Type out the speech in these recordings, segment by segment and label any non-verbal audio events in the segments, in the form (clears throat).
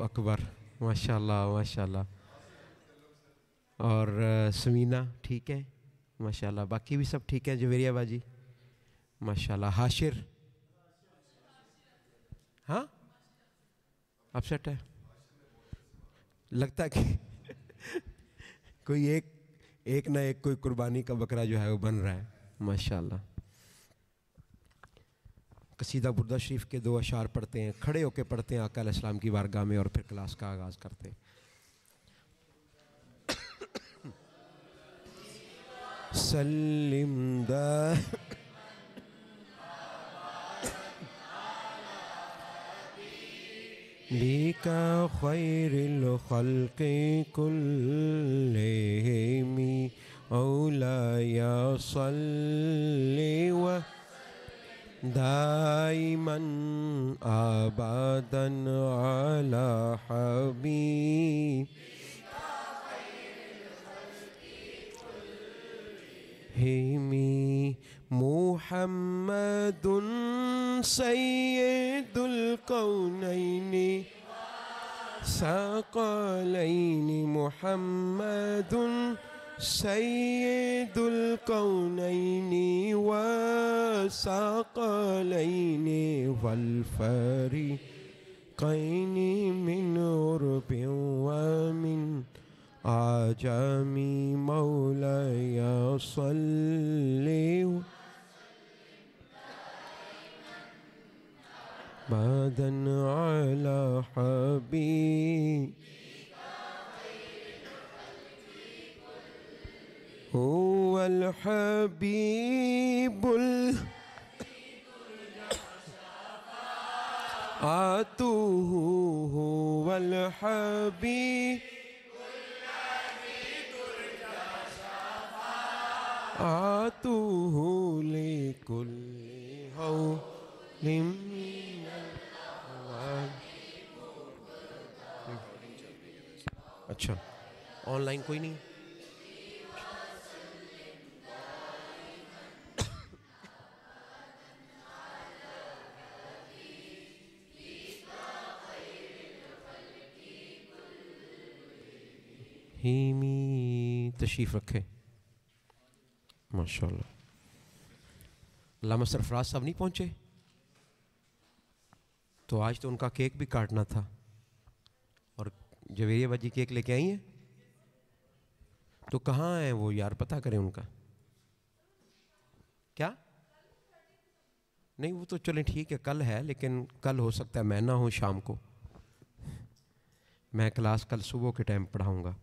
अकबर माशाल्लाह माशाल्लाह और समीना ठीक है माशाल्लाह बाकी भी सब ठीक है जवेरिया बाजी माशाल्लाह हाशिर हाँ अपसेट है लगता कि (laughs) कोई एक एक ना एक कोई कुर्बानी का बकरा जो है वो बन रहा है माशाल्लाह कसीदा बुरदा शरीफ के दो अशार पढ़ते हैं खड़े होके पढ़ते हैं आका इस्लाम की वारगाह में और फिर क्लास का आगाज़ करते हैं सल्लिम द بك خير الخلق كلهم وسلم دائما أبدا على حبيب هيمي محمد سيد الكونين ثقلين محمد سيد الكونين والثقلين والفريقين من عرب ومن عجم مولاي صل مادا على حبيب هو الحبيب آتوه هو الحبيب عطوه لكل هول من अच्छा ऑनलाइन कोई नहीं हेमी तशीफ़ रखे माशा लामा सरफराज साहब नहीं पहुँचे तो आज तो उनका केक भी काटना था और जवेरिया बाजी केक लेके आई हैं तो कहाँ हैं वो यार पता करें उनका क्या नहीं वो तो चलें ठीक है कल है लेकिन कल हो सकता है मैं ना हूँ शाम को मैं क्लास कल सुबह के टाइम पढ़ाऊँगा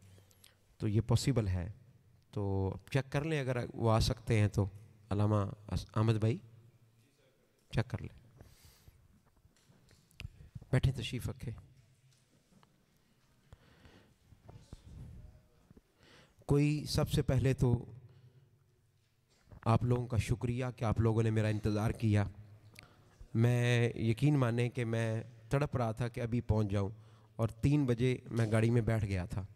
तो ये पॉसिबल है तो चेक कर लें अगर वो आ सकते हैं तो अलामा अहमद भाई चेक कर लें बैठे तशीफ रखे कोई सबसे पहले तो आप लोगों का शुक्रिया कि आप लोगों ने मेरा इंतज़ार किया मैं यकीन माने कि मैं तड़प रहा था कि अभी पहुंच जाऊं और तीन बजे मैं गाड़ी में बैठ गया था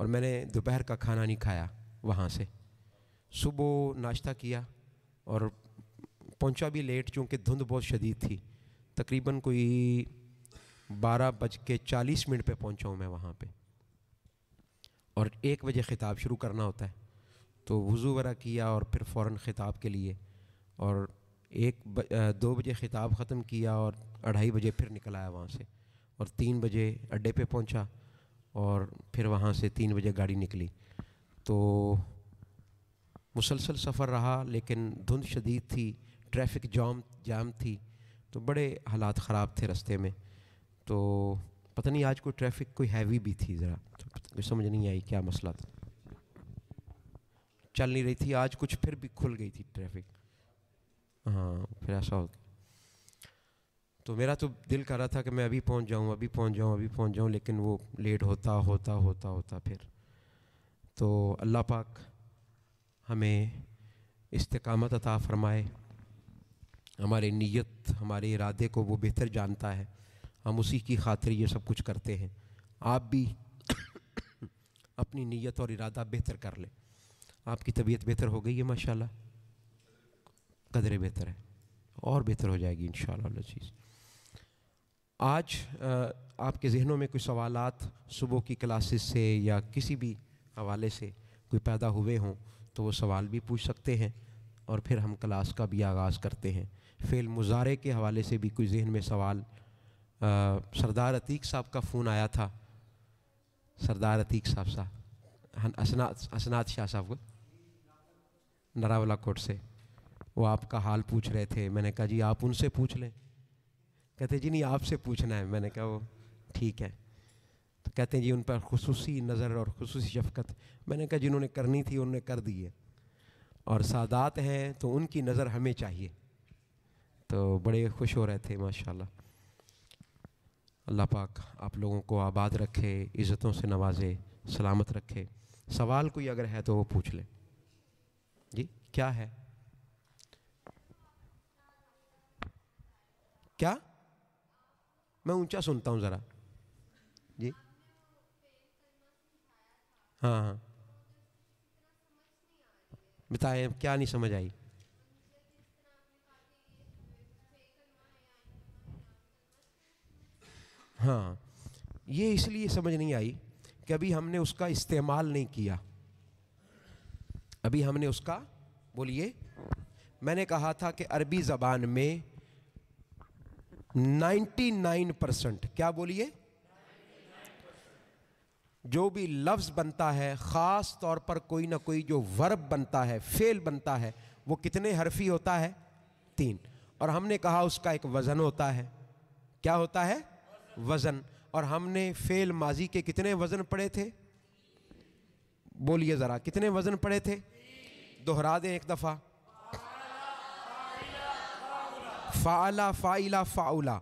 और मैंने दोपहर का खाना नहीं खाया वहाँ से सुबह नाश्ता किया और पहुँचा भी लेट चूँकि धुंध बहुत शदीद थी तकरीबन कोई बारह बज के चालीस मिनट पर पहुँचा हूँ मैं वहाँ पर और एक बजे ख़िताब शुरू करना होता है तो वज़ू वगैरह किया और फिर फ़ौर ख़िताब के लिए और एक ब, दो बजे ख़िताब ख़त्म किया और अढ़ाई बजे फिर निकल आया वहाँ से और तीन बजे अड्डे पे पहुँचा और फिर वहाँ से तीन बजे गाड़ी निकली तो मुसलसल सफ़र रहा लेकिन धुंध शदीद थी ट्रैफिक जाम जाम थी तो बड़े हालात ख़राब थे रास्ते में तो पता नहीं आज कोई ट्रैफिक कोई हैवी भी थी ज़रा तो समझ नहीं आई क्या मसला था चल नहीं रही थी आज कुछ फिर भी खुल गई थी ट्रैफिक हाँ फिर ऐसा हो गया तो मेरा तो दिल कर रहा था कि मैं अभी पहुंच जाऊं अभी पहुंच जाऊं अभी पहुंच जाऊं लेकिन वो लेट होता होता होता होता फिर तो अल्लाह पाक हमें इस्तकामत अता फरमाए हमारे नीयत हमारे इरादे को वो बेहतर जानता है हम उसी की खातिर ये सब कुछ करते हैं आप भी (coughs) अपनी नीयत और इरादा बेहतर कर लें आपकी तबीयत बेहतर हो गई है माशाल्लाह कदरे बेहतर है और बेहतर हो जाएगी इन चीज़ आज आपके जहनों में कुछ सवाल सुबह की क्लासेस से या किसी भी हवाले से कोई पैदा हुए हों तो वो सवाल भी पूछ सकते हैं और फिर हम क्लास का भी आगाज़ करते हैं फ़ेल मुजारे के हवाले से भी कोई जहन में सवाल सरदार अतीक साहब का फ़ोन आया था सरदार अतीक साहब साहब असनात असनात शाह साहब को नरावला कोट से वो आपका हाल पूछ रहे थे मैंने कहा जी आप उनसे पूछ लें कहते जी नहीं आपसे पूछना है मैंने कहा वो ठीक है तो कहते हैं जी उन पर खसूस नज़र और खसूस शफकत मैंने कहा जिन्होंने करनी थी उन्होंने कर दी है और सादात हैं तो उनकी नज़र हमें चाहिए तो बड़े खुश हो रहे थे माशाल्लाह अल्लाह पाक आप लोगों को आबाद रखे इज़्ज़तों से नवाजे सलामत रखे सवाल कोई अगर है तो वो पूछ ले जी क्या है क्या मैं ऊंचा सुनता हूँ ज़रा जी हाँ हाँ बताए क्या नहीं समझ आई हाँ ये इसलिए समझ नहीं आई कि अभी हमने उसका इस्तेमाल नहीं किया अभी हमने उसका बोलिए मैंने कहा था कि अरबी ज़बान में 99 परसेंट क्या बोलिए जो भी लफ्ज बनता है ख़ास तौर पर कोई ना कोई जो वर्ब बनता है फेल बनता है वो कितने हरफी होता है तीन और हमने कहा उसका एक वज़न होता है क्या होता है वज़न और हमने फेल माजी के कितने वज़न पढ़े थे बोलिए ज़रा कितने वज़न पढ़े थे दोहरा दें एक दफ़ा फ़ाला फ़ाइला फ़ाउला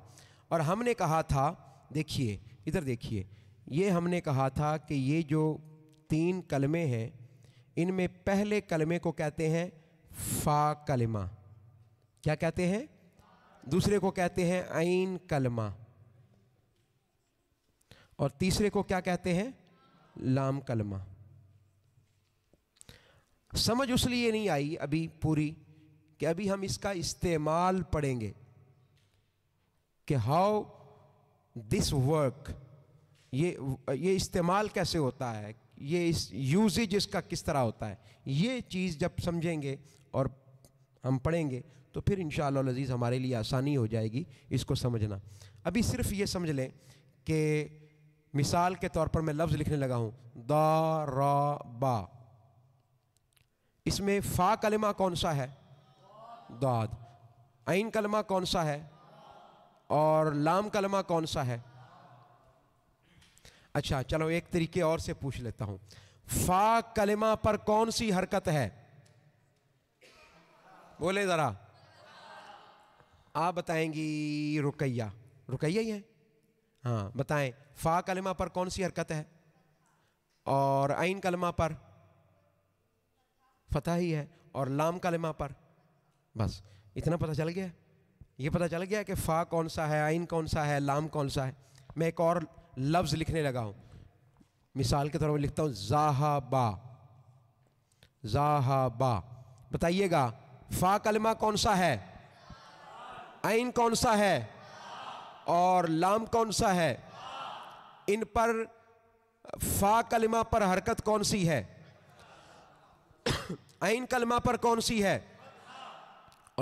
और हमने कहा था देखिए इधर देखिए ये हमने कहा था कि ये जो तीन कलमे हैं इनमें पहले कलमे को कहते हैं फ़ा कलमा क्या कहते हैं दूसरे को कहते हैं आइन कलमा और तीसरे को क्या कहते हैं लाम कलमा समझ उस लिए नहीं आई अभी पूरी कि अभी हम इसका इस्तेमाल पढ़ेंगे कि हाउ दिस वर्क ये ये इस्तेमाल कैसे होता है ये इस यूजेज इसका किस तरह होता है ये चीज़ जब समझेंगे और हम पढ़ेंगे तो फिर इन अजीज़ हमारे लिए आसानी हो जाएगी इसको समझना अभी सिर्फ ये समझ लें कि मिसाल के तौर पर मैं लफ्ज़ लिखने लगा हूँ दा रा बा इसमें फ़ा कलमा कौन सा है दाद आइन कलमा कौन सा है और लाम कलमा कौन सा है अच्छा चलो एक तरीके और से पूछ लेता हूं फा कलमा पर कौन सी हरकत है बोले जरा आप बताएंगी रुकैया रुकैया ही है हाँ बताएं फा कलमा पर कौन सी हरकत है और आइन कलमा पर फतह ही है और लाम कलमा पर बस इतना पता चल गया ये पता चल गया कि फ़ा कौन सा है आइन कौन सा है लाम कौन सा है मैं एक और लफ्ज़ लिखने लगा हूँ मिसाल के तौर पर लिखता हूँ जाहबा बा बताइएगा फ़ा कलमा कौन सा है आइन कौन सा है और लाम कौन सा है इन पर फ़ा कलमा पर हरकत कौन सी है (coughs) आइन कलमा पर कौन सी है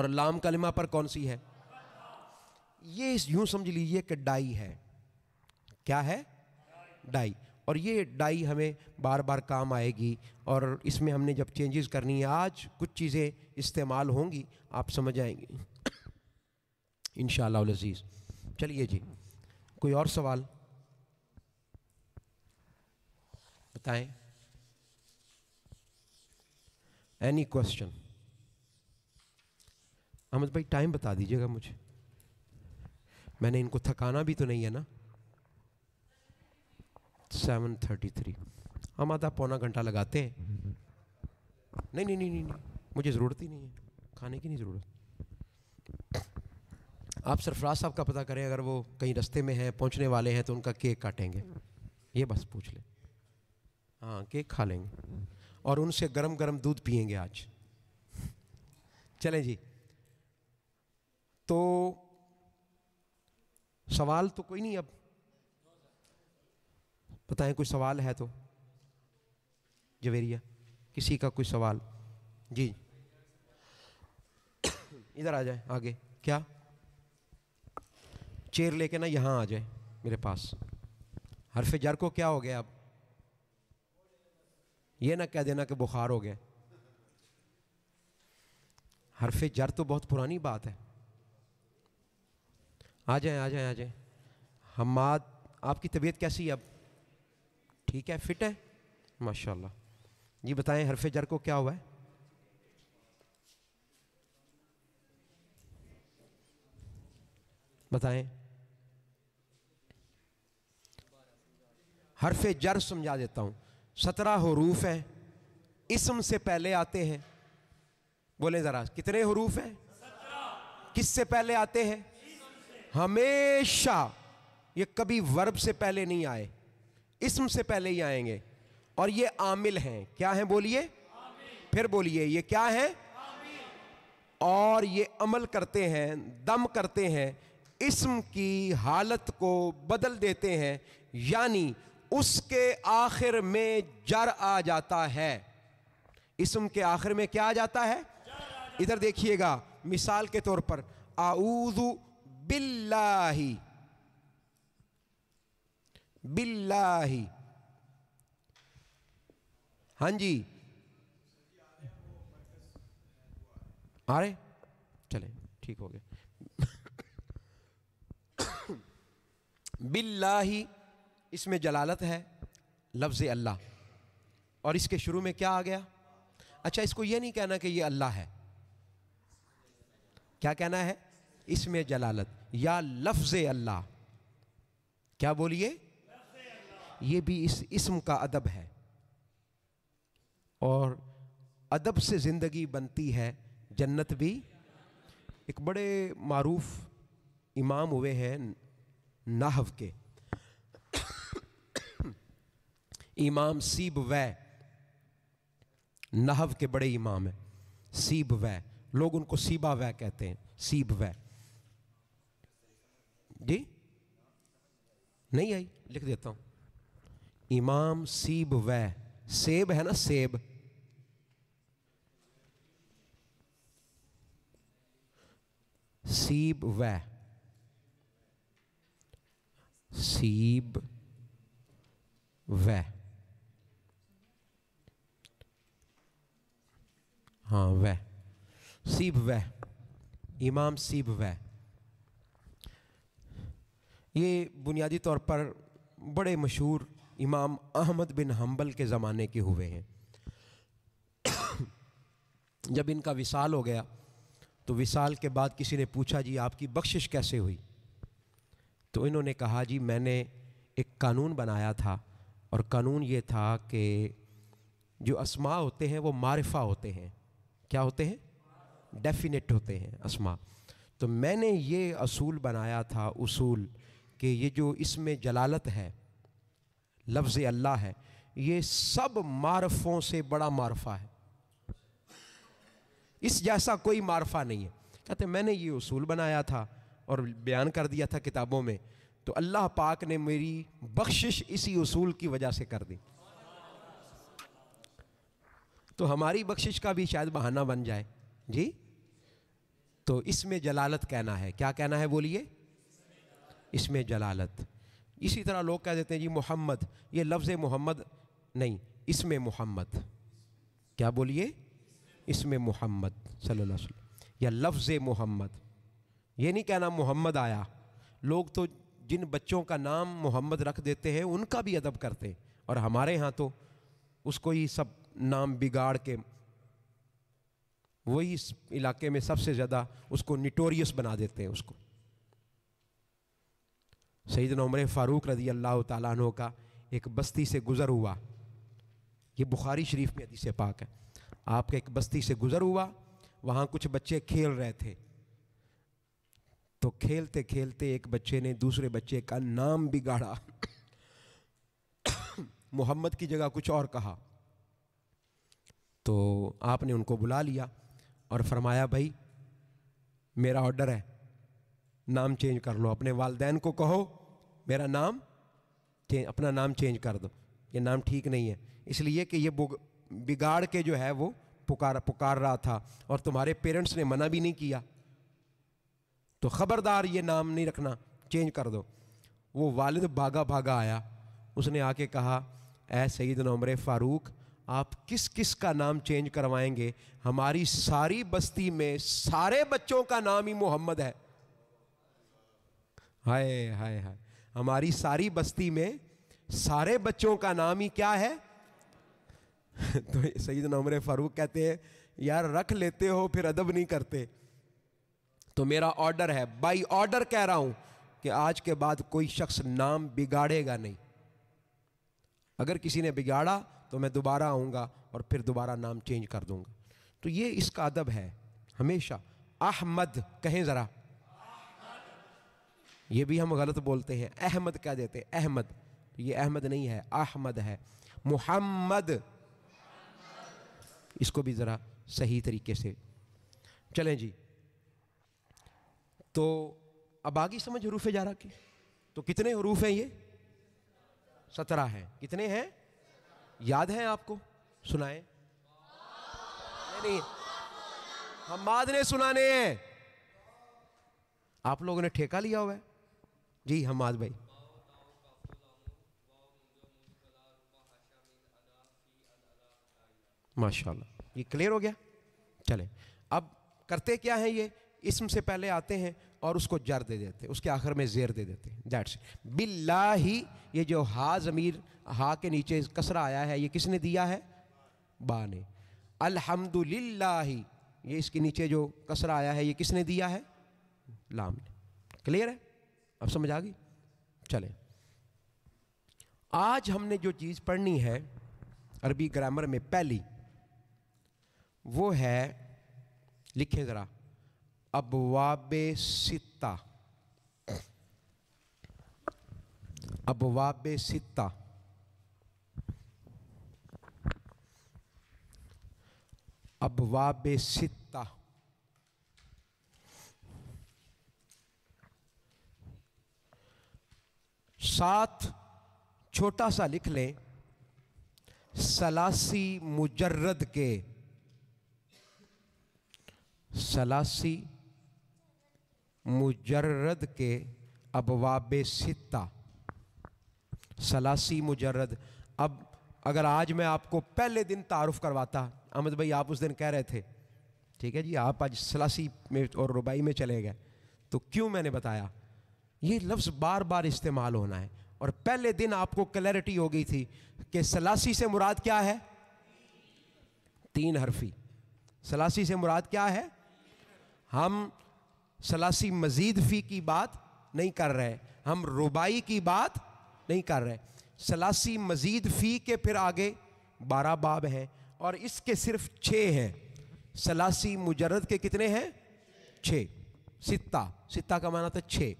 और लाम कलिमा पर कौन सी है ये यूं समझ लीजिए कि डाई है क्या है डाई और ये डाई हमें बार बार काम आएगी और इसमें हमने जब चेंजेस करनी है आज कुछ चीज़ें इस्तेमाल होंगी आप समझ आएंगी इन शजीज़ चलिए जी कोई और सवाल बताएं एनी क्वेश्चन अहमद भाई टाइम बता दीजिएगा मुझे मैंने इनको थकाना भी तो नहीं है ना सेवन थर्टी थ्री हम आधा पौना घंटा लगाते हैं नहीं नहीं नहीं नहीं, नहीं। मुझे ज़रूरत ही नहीं है खाने की नहीं ज़रूरत आप सरफराज साहब का पता करें अगर वो कहीं रस्ते में हैं पहुंचने वाले हैं तो उनका केक काटेंगे ये बस पूछ लें हाँ केक खा लेंगे और उनसे गरम गरम दूध पियेंगे आज चलें जी तो सवाल तो कोई नहीं अब बताएं कोई सवाल है तो जवेरिया किसी का कोई सवाल जी इधर आ जाए आगे क्या चेयर लेके ना यहाँ आ जाए मेरे पास हरफ जर को क्या हो गया अब ये ना कह देना कि बुखार हो गया हरफ जर तो बहुत पुरानी बात है आ जाएं आ जाएं आ जाएं हमाद आपकी तबीयत कैसी है अब ठीक है फिट है माशाल्लाह जी बताएं हरफ जर को क्या हुआ है बताएं हरफ जर समझा देता हूँ सत्रह हरूफ हैं इसम से पहले आते हैं बोले ज़रा कितने हरूफ हैं किस से पहले आते हैं हमेशा ये कभी वर्ब से पहले नहीं आए इसम से पहले ही आएंगे और ये आमिल हैं क्या हैं बोलिए फिर बोलिए ये क्या है और ये अमल करते हैं दम करते हैं इसम की हालत को बदल देते हैं यानी उसके आखिर में जर आ जाता है इसम के आखिर में क्या आ जाता है इधर देखिएगा मिसाल के तौर पर आऊजू बिल्लाही बिल्लाही हाँ जी आ रहे चले ठीक हो गया बिल्लाही इसमें जलालत है लफ्ज़ अल्लाह और इसके शुरू में क्या आ गया अच्छा इसको ये नहीं कहना कि ये अल्लाह है क्या कहना है इसमें जलालत या लफ्ज़ अल्लाह क्या बोलिए ये भी इस इसम का अदब है और अदब से ज़िंदगी बनती है जन्नत भी एक बड़े मरूफ इमाम हुए हैं नाहव के इमाम सीब वै नाहव के बड़े इमाम हैं सीब वै लोग उनको सीबा वै कहते हैं सीब वै जी नहीं आई लिख देता हूं इमाम सीब वै सेब है ना सेब सीब वै सीब वै हाँ वह सीब वह इमाम सीब वह ये बुनियादी तौर पर बड़े मशहूर इमाम अहमद बिन हम्बल के ज़माने के हुए हैं (coughs) जब इनका विसाल हो गया तो विसाल के बाद किसी ने पूछा जी आपकी बख्शिश कैसे हुई तो इन्होंने कहा जी मैंने एक कानून बनाया था और कानून ये था कि जो असमा होते हैं वो मारफ़ा होते हैं क्या होते हैं डेफिनेट होते हैं असमा तो मैंने ये असूल बनाया था उसूल कि ये जो इसमें जलालत है लफ्ज़ अल्लाह है ये सब मारफ़ों से बड़ा मारफा है इस जैसा कोई मारफा नहीं है कहते मैंने ये उसूल बनाया था और बयान कर दिया था किताबों में तो अल्लाह पाक ने मेरी बख्शिश इसी उसूल की वजह से कर दी तो हमारी बख्शिश का भी शायद बहाना बन जाए जी तो इसमें जलालत कहना है क्या कहना है बोलिए इसमें जलालत इसी तरह लोग कह देते हैं जी मोहम्मद ये लफ्ज़ मोहम्मद नहीं इसमें मोहम्मद क्या बोलिए इसमें मोहम्मद सल्लल्लाहु अलैहि वसल्लम या लफ्ज़ मोहम्मद ये नहीं कहना मोहम्मद आया लोग तो जिन बच्चों का नाम मोहम्मद रख देते हैं उनका भी अदब करते हैं और हमारे यहाँ तो उसको ही सब नाम बिगाड़ के वही इलाके में सबसे ज़्यादा उसको निटोरियस बना देते हैं उसको सईद नमर फ़ारूक रजी अल्लाह तु का एक बस्ती से गुज़र हुआ ये बुखारी शरीफ में अदीस पाक है आपके एक बस्ती से गुज़र हुआ वहाँ कुछ बच्चे खेल रहे थे तो खेलते खेलते एक बच्चे ने दूसरे बच्चे का नाम बिगाड़ा मोहम्मद की जगह कुछ और कहा तो आपने उनको बुला लिया और फरमाया भाई मेरा ऑर्डर है नाम चेंज कर लो अपने वालदेन को कहो मेरा नाम अपना नाम चेंज कर दो ये नाम ठीक नहीं है इसलिए कि ये बिगाड़ के जो है वो पुकार पुकार रहा था और तुम्हारे पेरेंट्स ने मना भी नहीं किया तो ख़बरदार ये नाम नहीं रखना चेंज कर दो वो वालिद भागा भागा आया उसने आके कहा ए सईद नमर फ़ारूक आप किस किस का नाम चेंज करवाएंगे हमारी सारी बस्ती में सारे बच्चों का नाम ही मोहम्मद है हाय हाय हाय हमारी सारी बस्ती में सारे बच्चों का नाम ही क्या है (laughs) तो सईद उमर फारूक कहते हैं यार रख लेते हो फिर अदब नहीं करते तो मेरा ऑर्डर है बाई ऑर्डर कह रहा हूं कि आज के बाद कोई शख्स नाम बिगाड़ेगा नहीं अगर किसी ने बिगाड़ा तो मैं दोबारा आऊँगा और फिर दोबारा नाम चेंज कर दूंगा तो ये इसका अदब है हमेशा अहमद कहें ज़रा ये भी हम गलत बोलते हैं अहमद कह देते हैं अहमद तो ये अहमद नहीं है अहमद है मुहम्मद इसको भी ज़रा सही तरीके से चलें जी तो अब आगे समझ हरूफ रहा कि तो कितने हरूफ हैं ये सत्रह हैं कितने हैं याद हैं आपको सुनाए नहीं, नहीं बाद ने सुनाने हैं आप लोगों ने ठेका लिया हुआ है जी हमाद भाई माशाल्लाह ये क्लियर हो गया चले अब करते क्या है ये इसम से पहले आते हैं और उसको जर दे देते उसके आखिर में जेर दे देते दैट्स बिल्ला ही ये जो हा ज़मीर हा के नीचे कसरा आया है ये किसने दिया है बा ने अल्हम्दुलिल्लाह ये इसके नीचे जो कसरा आया है ये किसने दिया है लाम ने क्लियर है अब समझ आ गई चले आज हमने जो चीज पढ़नी है अरबी ग्रामर में पहली वो है लिखें जरा अबवाब सित्ता अबवाब सित्ता अबवाब सित्ता साथ छोटा सा लिख लें सलासी मुजर्रद के सलासी मुजर्रद के अबवाब सित्ता सलासी मुजर्रद अब अगर आज मैं आपको पहले दिन तारुफ करवाता अहमद भाई आप उस दिन कह रहे थे ठीक है जी आप आज सलासी में और रुबाई में चले गए तो क्यों मैंने बताया ये लफ्ज़ बार बार इस्तेमाल होना है और पहले दिन आपको क्लैरिटी हो गई थी कि सलासी से मुराद क्या है तीन हरफी सलासी से मुराद क्या है हम सलासी मजीद फी की बात नहीं कर रहे हम रुबाई की बात नहीं कर रहे सलासी मजीद फी के फिर आगे बारह बाब हैं और इसके सिर्फ छः हैं सलासी मुजरद के कितने हैं छः सित्ता सित्ता का माना था छः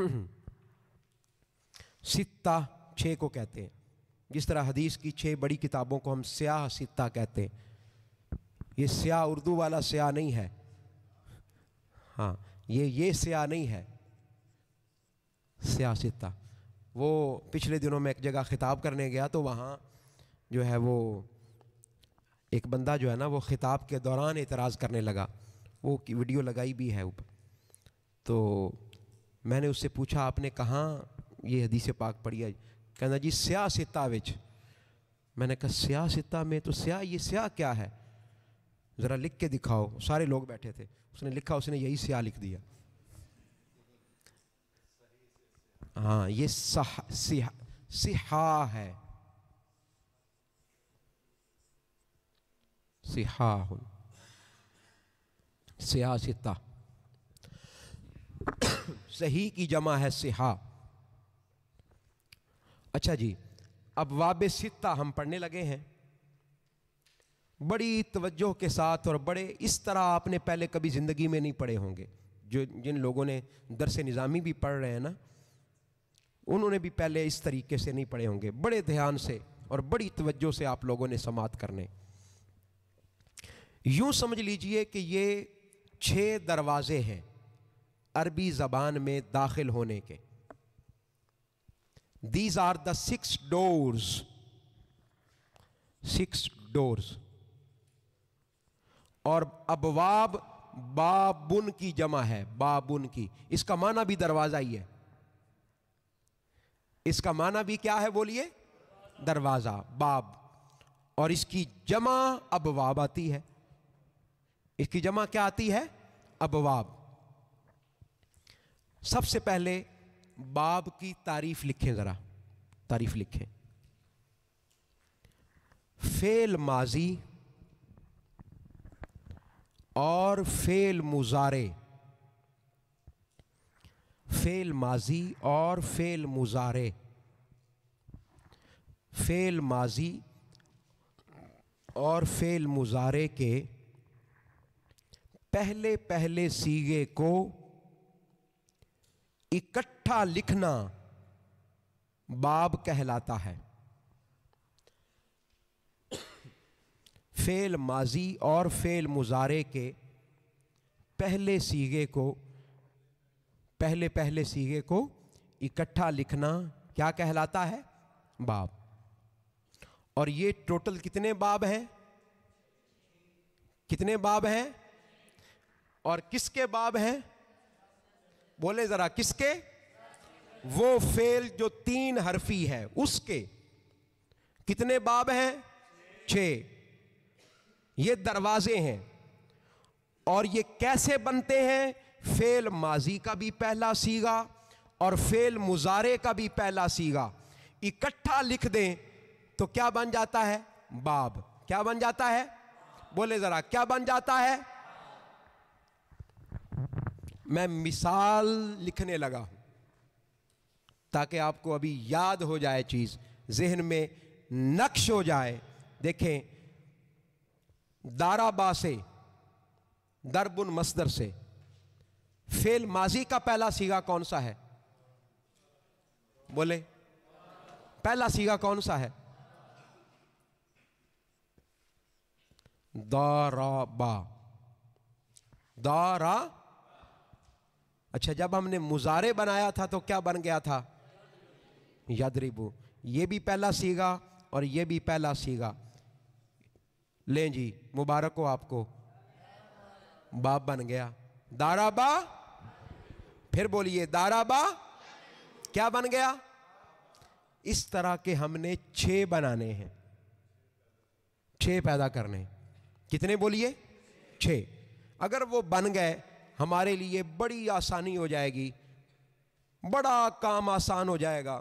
(clears throat) सित्ता छः को कहते हैं जिस तरह हदीस की छः बड़ी किताबों को हम स्याह सित्ता कहते हैं ये स्याह उर्दू वाला स्याह नहीं है हाँ ये ये स्याह नहीं है स्याह सित्ता वो पिछले दिनों में एक जगह खिताब करने गया तो वहाँ जो है वो एक बंदा जो है ना वो खिताब के दौरान एतराज़ करने लगा वो वीडियो लगाई भी है ऊपर तो मैंने उससे पूछा आपने कहाँ ये हदीस पाक पढ़ी है कहना जी स्या सिता विच मैंने कहा स्या सिता में तो स्या ये स्या क्या है ज़रा लिख के दिखाओ सारे लोग बैठे थे उसने लिखा उसने यही स्या लिख दिया हाँ ये सिहा सिहा है सिहा सिया सिता सही की जमा है सिहा अच्छा जी अब वाब सित्ता हम पढ़ने लगे हैं बड़ी तवज्जो के साथ और बड़े इस तरह आपने पहले कभी ज़िंदगी में नहीं पढ़े होंगे जो जिन लोगों ने दरस निज़ामी भी पढ़ रहे हैं ना उन्होंने भी पहले इस तरीके से नहीं पढ़े होंगे बड़े ध्यान से और बड़ी तवज्जो से आप लोगों ने समात करने यूं समझ लीजिए कि ये छह दरवाजे हैं अरबी जबान में दाखिल होने के these are the six doors six doors और अबवाब बाबुन की जमा है बाबुन की इसका माना भी दरवाजा ही है इसका माना भी क्या है बोलिए दरवाजा बाब और इसकी जमा अबवाब आती है इसकी जमा क्या आती है अबवाब सबसे पहले बाब की तारीफ लिखें ज़रा तारीफ लिखें फेल माजी और फेल मुजारे फेल माजी और फेल मुजारे फेल माजी और फेल मुजारे के पहले पहले सीगे को इकट्ठा लिखना बाब कहलाता है फेल माजी और फेल मुजारे के पहले सीगे को पहले पहले सीगे को इकट्ठा लिखना क्या कहलाता है बाब और ये टोटल कितने बाब हैं कितने बाब हैं और किसके बाब हैं बोले जरा किसके वो फेल जो तीन हरफी है उसके कितने बाब हैं छे ये दरवाजे हैं और ये कैसे बनते हैं फेल माजी का भी पहला सीगा और फेल मुजारे का भी पहला सीगा इकट्ठा लिख दें तो क्या बन जाता है बाब क्या बन जाता है बोले जरा क्या बन जाता है मैं मिसाल लिखने लगा हूं ताकि आपको अभी याद हो जाए चीज जहन में नक्श हो जाए देखें दाराबा से दरबुन मसदर से फेल माजी का पहला सीगा कौन सा है बोले पहला सीगा कौन सा है दाराबा दारा अच्छा जब हमने मुजारे बनाया था तो क्या बन गया था यदरिबू ये भी पहला सीगा और ये भी पहला सीगा लें जी मुबारक हो आपको बाप बन गया दाराबा फिर बोलिए दाराबा क्या बन गया इस तरह के हमने छ बनाने हैं छः पैदा करने कितने बोलिए छ अगर वो बन गए हमारे लिए बड़ी आसानी हो जाएगी बड़ा काम आसान हो जाएगा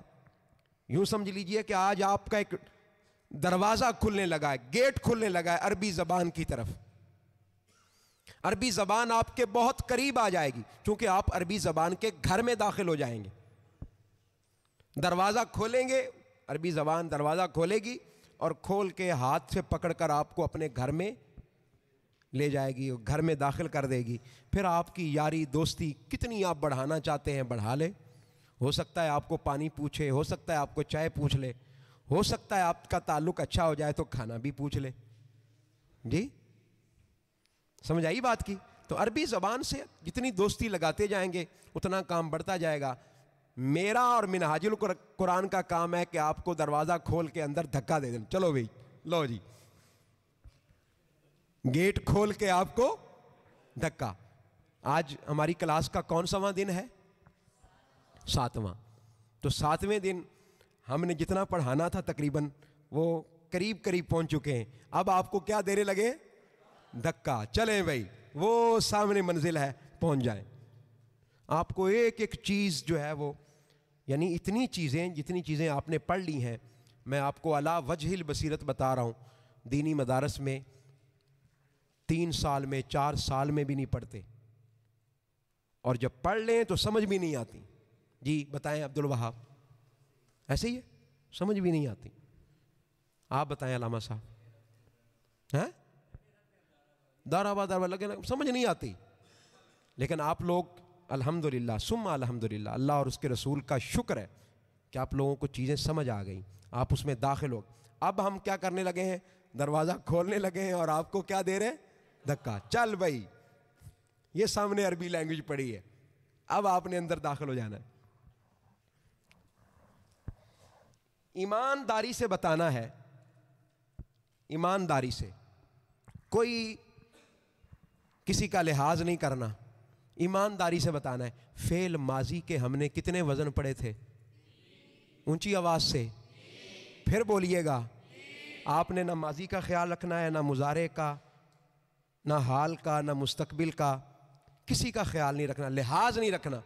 यूं समझ लीजिए कि आज आपका एक दरवाज़ा खुलने लगा है गेट खुलने लगा है अरबी ज़बान की तरफ अरबी ज़बान आपके बहुत करीब आ जाएगी क्योंकि आप अरबी ज़बान के घर में दाखिल हो जाएंगे दरवाज़ा खोलेंगे अरबी ज़बान दरवाज़ा खोलेगी और खोल के हाथ से पकड़कर आपको अपने घर में ले जाएगी और घर में दाखिल कर देगी फिर आपकी यारी दोस्ती कितनी आप बढ़ाना चाहते हैं बढ़ा ले हो सकता है आपको पानी पूछे हो सकता है आपको चाय पूछ ले हो सकता है आपका ताल्लुक अच्छा हो जाए तो खाना भी पूछ ले जी समझ आई बात की तो अरबी ज़बान से जितनी दोस्ती लगाते जाएंगे उतना काम बढ़ता जाएगा मेरा और मिनहाजुल कुरान का काम है कि आपको दरवाज़ा खोल के अंदर धक्का दे दें चलो भाई लो जी गेट खोल के आपको धक्का आज हमारी क्लास का कौन सावा दिन है सातवां तो सातवें दिन हमने जितना पढ़ाना था तकरीबन वो करीब करीब पहुंच चुके हैं अब आपको क्या देने लगे धक्का चले भाई वो सामने मंजिल है पहुंच जाए आपको एक एक चीज़ जो है वो यानी इतनी चीज़ें जितनी चीज़ें आपने पढ़ ली हैं मैं आपको अला वजहिल बसीरत बता रहा हूँ दीनी मदारस में तीन साल में चार साल में भी नहीं पढ़ते और जब पढ़ लें तो समझ भी नहीं आती जी बताएं अब्दुल वहाब ऐसे ही है समझ भी नहीं आती आप बताएं अलामा साहब हैं दाराबा दाराबा लगे ना समझ नहीं आती लेकिन आप लोग अल्हम्दुलिल्लाह सुम अल्हम्दुलिल्लाह अल्लाह और उसके रसूल का शुक्र है कि आप लोगों को चीज़ें समझ आ गई आप उसमें दाखिल हो अब हम क्या करने लगे हैं दरवाज़ा खोलने लगे हैं और आपको क्या दे रहे हैं धक्का चल भाई ये सामने अरबी लैंग्वेज पढ़ी है अब आपने अंदर दाखिल हो जाना है ईमानदारी से बताना है ईमानदारी से कोई किसी का लिहाज नहीं करना ईमानदारी से बताना है फेल माजी के हमने कितने वजन पड़े थे ऊंची आवाज से फिर बोलिएगा आपने ना माजी का ख्याल रखना है ना मुजारे का ना हाल का ना मुस्तकबिल का किसी का ख्याल नहीं रखना लिहाज नहीं रखना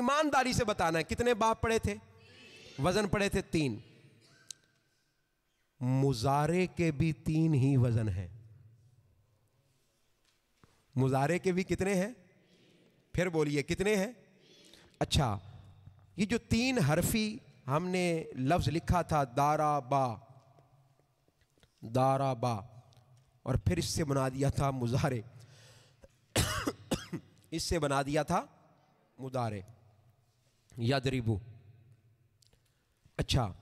ईमानदारी से बताना है कितने बाप पड़े थे वजन पड़े थे तीन मुजारे के भी तीन ही वजन हैं मुजारे के भी कितने हैं फिर बोलिए कितने हैं अच्छा ये जो तीन हरफी हमने लफ्ज लिखा था दारा बा दारा बा और फिर इससे बना दिया था मुजारे (coughs) इससे बना दिया था मुदारे यादरिबू अच्छा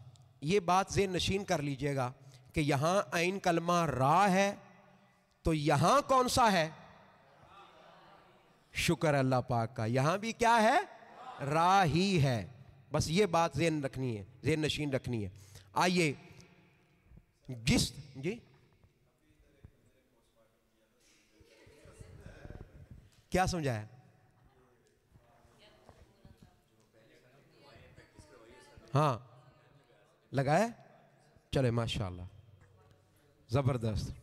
ये बात जेन नशीन कर लीजिएगा कि यहाँ आइन कलमा रा है तो यहां कौन सा है शुक्र अल्लाह पाक का यहां भी क्या है रा ही है बस ये बात जेन रखनी है जेन नशीन रखनी है आइए जिस जी क्या समझाया हाँ लगाया चले माशाल्लाह ज़बरदस्त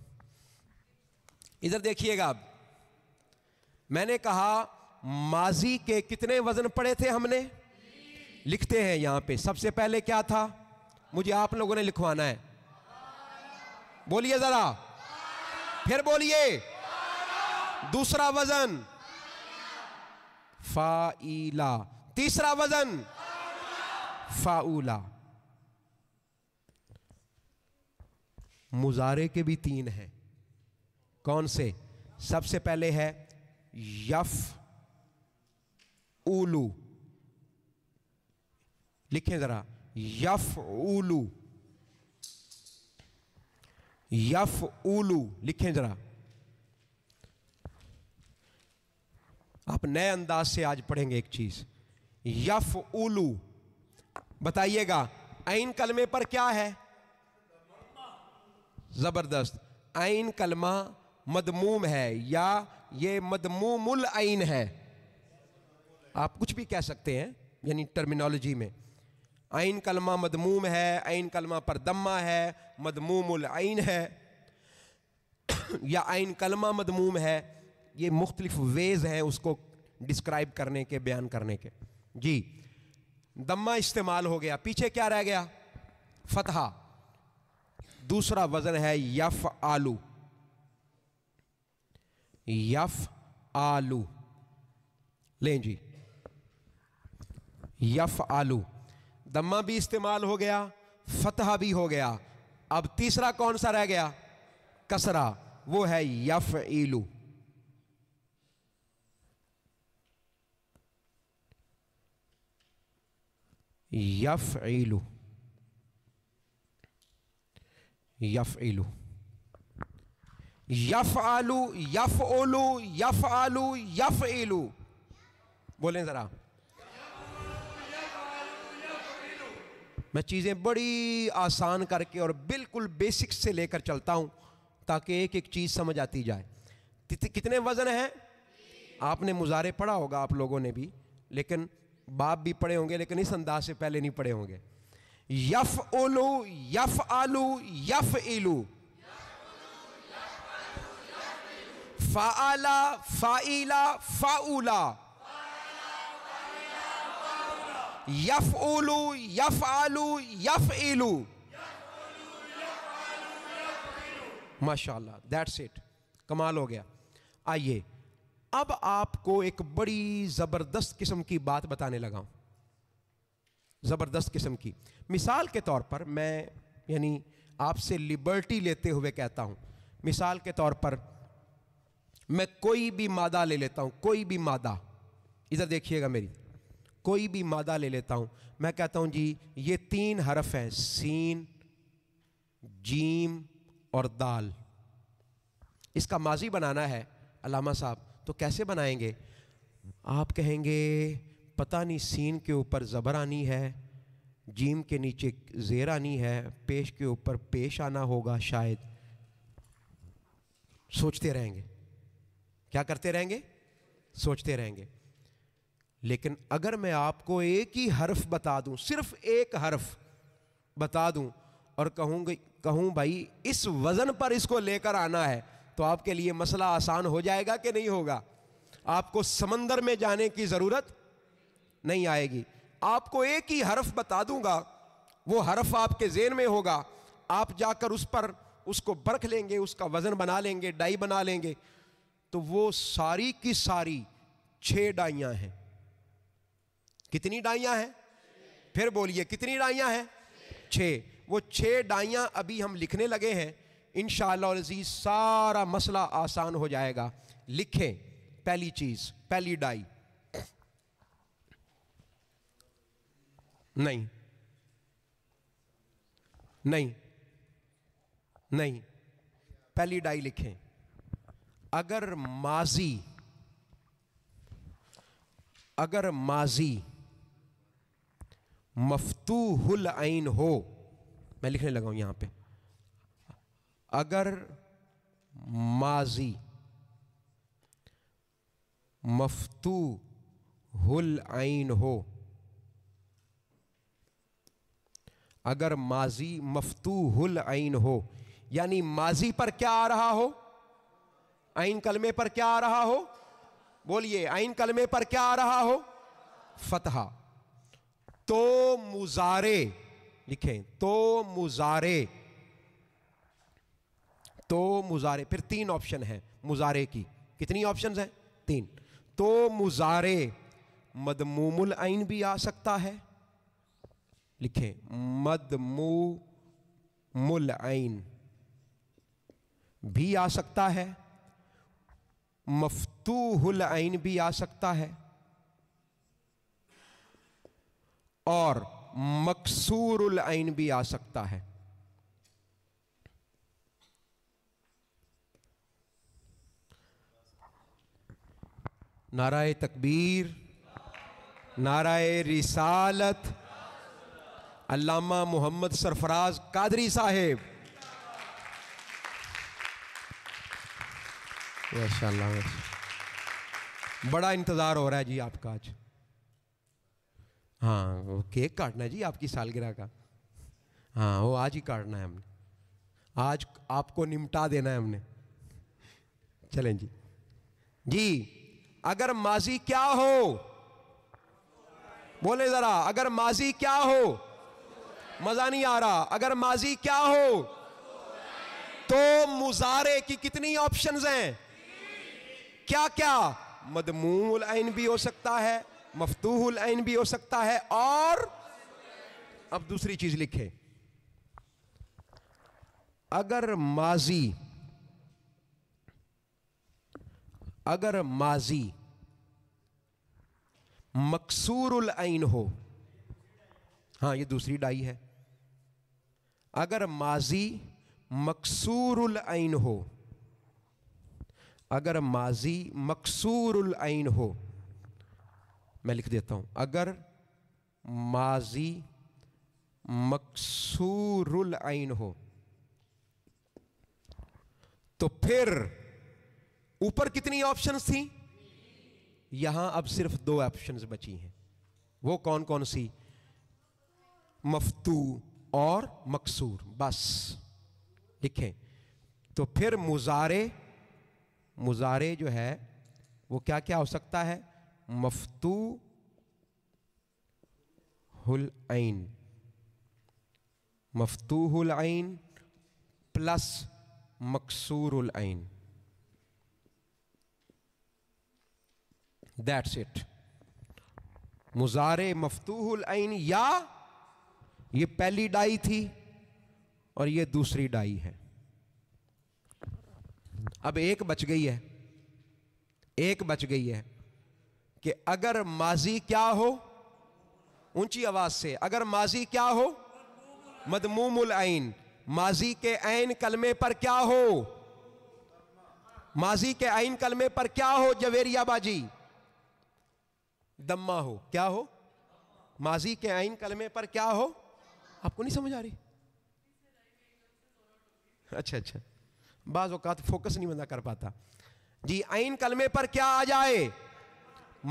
इधर देखिएगा आप मैंने कहा माजी के कितने वजन पड़े थे हमने लिखते हैं यहां पे सबसे पहले क्या था मुझे आप लोगों ने लिखवाना है बोलिए जरा फिर बोलिए दूसरा वजन फाइला तीसरा वजन फाउला मुजारे के भी तीन हैं कौन से सबसे पहले है यफ उलू लिखें जरा यफ उलू यफ उलू लिखें जरा आप नए अंदाज से आज पढ़ेंगे एक चीज यफ उलू बताइएगा आइन कलमे पर क्या है जबरदस्त आइन कलमा मदमूम है या ये मदमूमुल आइन है आप कुछ भी कह सकते हैं यानी टर्मिनोलॉजी में आइन कलमा मदमूम है आइन कलमा पर दम्मा है मदमूमुल आइन है या आइन कलमा मदमूम है ये मुख्तलिफ वेज हैं उसको डिस्क्राइब करने के बयान करने के जी दम्मा इस्तेमाल हो गया पीछे क्या रह गया फतहा दूसरा वजन है यफ आलू यफ आलू लें जी यफ आलू दम्मा भी इस्तेमाल हो गया फतहा भी हो गया अब तीसरा कौन सा रह गया कसरा वो है यफ ईलू यफ़ीलू यफ़ीलू यफ आलू यफ ओलू यफ आलू यफ ईलू बोले ज़रा मैं चीज़ें बड़ी आसान करके और बिल्कुल बेसिक से लेकर चलता हूँ ताकि एक एक चीज़ समझ आती जाए कितने वज़न हैं आपने मुजारे पढ़ा होगा आप लोगों ने भी लेकिन बाप भी पढ़े होंगे लेकिन इस अंदाज से पहले नहीं पढ़े होंगे यफ ओलू यफ आलू यफ इलू फाला फाइला फाउला यफ ओलू यफ आलू यफ इलू माशाला दैट्स इट कमाल हो गया आइए अब आपको एक बड़ी जबरदस्त किस्म की बात बताने लगा हूं जबरदस्त किस्म की मिसाल के तौर पर मैं यानी आपसे लिबर्टी लेते हुए कहता हूं मिसाल के तौर पर मैं कोई भी मादा ले लेता हूं कोई भी मादा इधर देखिएगा मेरी कोई भी मादा ले लेता हूं मैं कहता हूं जी ये तीन हरफ हैं सीन जीम और दाल इसका माजी बनाना है अलामा साहब तो कैसे बनाएंगे आप कहेंगे पता नहीं सीन के ऊपर ज़बर आनी है जीम के नीचे जेर आनी है पेश के ऊपर पेश आना होगा शायद सोचते रहेंगे क्या करते रहेंगे सोचते रहेंगे लेकिन अगर मैं आपको एक ही हर्फ बता दूं सिर्फ एक हर्फ बता दूं और कहूँगी कहूँ भाई इस वज़न पर इसको लेकर आना है तो आपके लिए मसला आसान हो जाएगा कि नहीं होगा आपको समंदर में जाने की ज़रूरत नहीं आएगी आपको एक ही हरफ बता दूंगा वो हरफ आपके जेन में होगा आप जाकर उस पर उसको बरख लेंगे उसका वज़न बना लेंगे डाई बना लेंगे तो वो सारी की सारी छह डाइयाँ हैं कितनी डाइया हैं फिर बोलिए कितनी डाइया हैं छः वो छह डाइया अभी हम लिखने लगे हैं इन शजीज सारा मसला आसान हो जाएगा लिखें पहली चीज पहली डाई नहीं नहीं नहीं पहली डाई लिखें अगर माजी अगर माजी मफतूहुल आइन हो मैं लिखने लगा हूं यहां पे अगर माजी मफतू हुल आइन हो अगर माजी मफतू हुल आइन हो यानी माजी पर क्या आ रहा हो आइन कलमे पर क्या आ रहा हो बोलिए आइन कलमे पर क्या आ रहा हो फतहा तो मुजारे लिखें तो मुजारे तो मुजारे फिर तीन ऑप्शन है मुजारे की कितनी ऑप्शन हैं तीन तो मुजारे मदमूमुल आइन भी आ सकता है लिखें मुल आइन भी आ सकता है मफतूहुल आइन भी आ सकता है और मकसूरुल आइन भी आ सकता है नाराय तकबीर नाराय रिसालत अल्लामा मोहम्मद सरफराज कादरी साहेब माशा बड़ा इंतज़ार हो रहा है जी आपका आज हाँ वो केक काटना है जी आपकी सालगिरह का हाँ वो आज ही काटना है हमने आज आपको निपटा देना है हमने चलें जी जी अगर माजी क्या हो बोले जरा अगर माजी क्या हो मजा नहीं आ रहा अगर माजी क्या हो तो मुजारे की कितनी ऑप्शंस हैं क्या क्या मदमूल आइन भी हो सकता है मफतूहुल आइन भी हो सकता है और अब दूसरी चीज लिखे अगर माजी अगर माजी मकसूरुल आइन हो हाँ ये दूसरी डाई है अगर माजी मकसूरुल आइन हो अगर माजी मकसूरुल आइन हो मैं लिख देता हूं अगर माजी मकसूरुल आइन हो तो फिर ऊपर कितनी ऑप्शंस थी यहां अब सिर्फ दो ऑप्शंस बची हैं वो कौन कौन सी मफतू और मकसूर बस लिखें तो फिर मुजारे मुजारे जो है वो क्या क्या हो सकता है मफतू हुल आइन मफतूहुल आइन प्लस मकसूर आइन दैट्स इट मुजारे मफतूहुल आइन या ये पहली डाई थी और ये दूसरी डाई है अब एक बच गई है एक बच गई है कि अगर माजी क्या हो ऊंची आवाज से अगर माजी क्या हो मदमूमुल आइन माजी के आइन कलमे पर क्या हो माजी के आइन कलमे पर क्या हो जवेरिया बाजी दम्मा हो क्या हो माजी के आइन कलमे पर क्या हो आपको नहीं समझ आ रही अच्छा अच्छा बाज औकात फोकस नहीं बंदा कर पाता जी आइन कलमे पर क्या आ जाए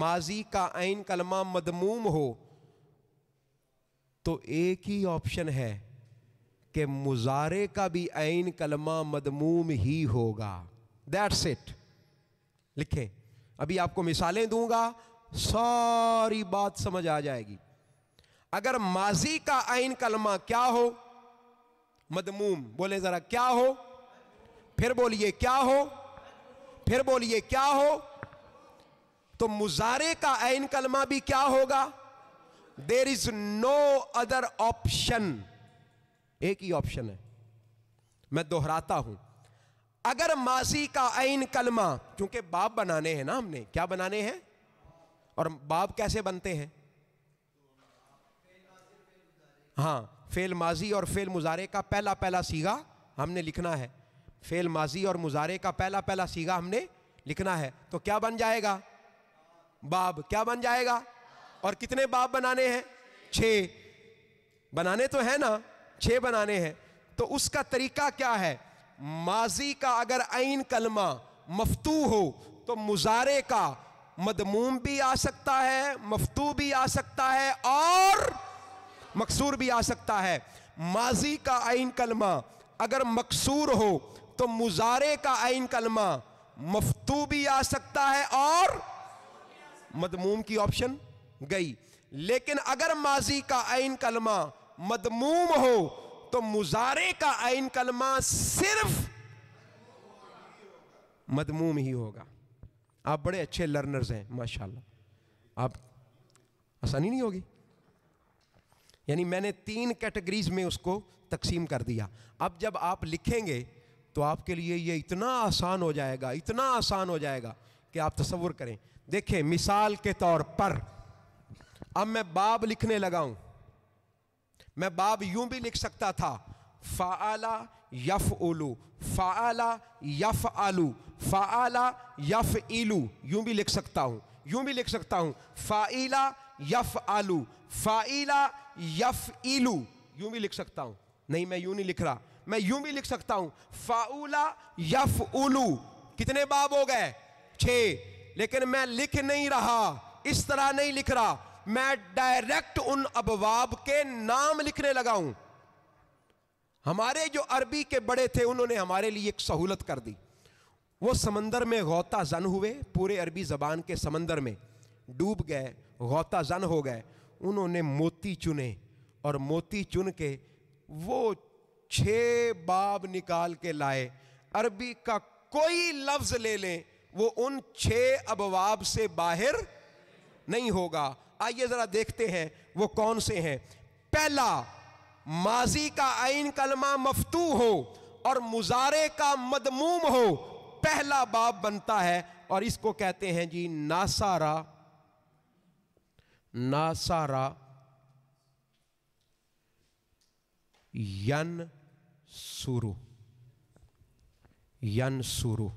माजी का आइन कलमा मदमूम हो तो एक ही ऑप्शन है कि मुजारे का भी आइन कलमा मदमूम ही होगा दैट्स इट लिखें अभी आपको मिसालें दूंगा सारी बात समझ आ जाएगी अगर माजी का आइन कलमा क्या हो मदमूम बोले जरा क्या हो फिर बोलिए क्या हो फिर बोलिए क्या हो तो मुजारे का आइन कलमा भी क्या होगा there is no other option एक ही ऑप्शन है मैं दोहराता हूं अगर माजी का आइन कलमा क्योंकि बाप बनाने हैं ना हमने क्या बनाने हैं और बाप कैसे बनते हैं हाँ फेल माजी और फेल मुजारे का पहला पहला सीगा हमने लिखना है फेल माजी और मुजारे का पहला पहला सीगा हमने लिखना है तो क्या बन जाएगा बाब क्या बन जाएगा और कितने बाब बनाने हैं छ बनाने तो है ना छ बनाने हैं तो उसका तरीका क्या है माजी का अगर आइन कलमा मफतू हो तो मुजारे का मदमूम भी आ सकता है मफतू भी आ सकता है और मकसूर भी आ सकता है माजी का आइन कलमा अगर मकसूर हो तो मुजारे का आइन कलमा मफतू भी आ सकता है और मदमूम की ऑप्शन गई लेकिन अगर माजी का आइन कलमा मदमूम हो तो मुजारे का आइन कलमा सिर्फ मदमूम ही होगा आप बड़े अच्छे लर्नर्स हैं माशाल्लाह आप आसानी नहीं होगी यानी मैंने तीन कैटेगरीज में उसको तकसीम कर दिया अब जब आप लिखेंगे तो आपके लिए ये इतना आसान हो जाएगा इतना आसान हो जाएगा कि आप तस्वुर करें देखें मिसाल के तौर पर अब मैं बाब लिखने लगा हूं मैं बाब यूं भी लिख सकता था फ़ाला यफ उलू फ़ाला यफ आलू फ़ाला यफ ईलू यूं भी लिख सकता हूँ यूं भी लिख सकता हूँ फ़ाइला यफ आलू फ़ाइला यफ ईलू यूं भी लिख सकता हूँ नहीं मैं यूं नहीं लिख रहा मैं यूं भी लिख सकता हूँ फ़ाउला यफ उलू कितने बाब हो गए छ लेकिन मैं लिख नहीं रहा इस तरह नहीं लिख रहा मैं डायरेक्ट उन अबवाब के नाम लिखने लगा हूं हमारे जो अरबी के बड़े थे उन्होंने हमारे लिए एक सहूलत कर दी वो समंदर में गौता जन हुए पूरे अरबी ज़बान के समंदर में डूब गए गौता जन हो गए उन्होंने मोती चुने और मोती चुन के वो छः बाब निकाल के लाए अरबी का कोई लफ्ज़ ले लें वो उन छः अबवाब से बाहर नहीं होगा आइए ज़रा देखते हैं वो कौन से हैं पहला माजी का आइन कलमा मफतू हो और मुजारे का मदमूम हो पहला बाब बनता है और इसको कहते हैं जी नासारा नासारा यन सुरु यन सुरु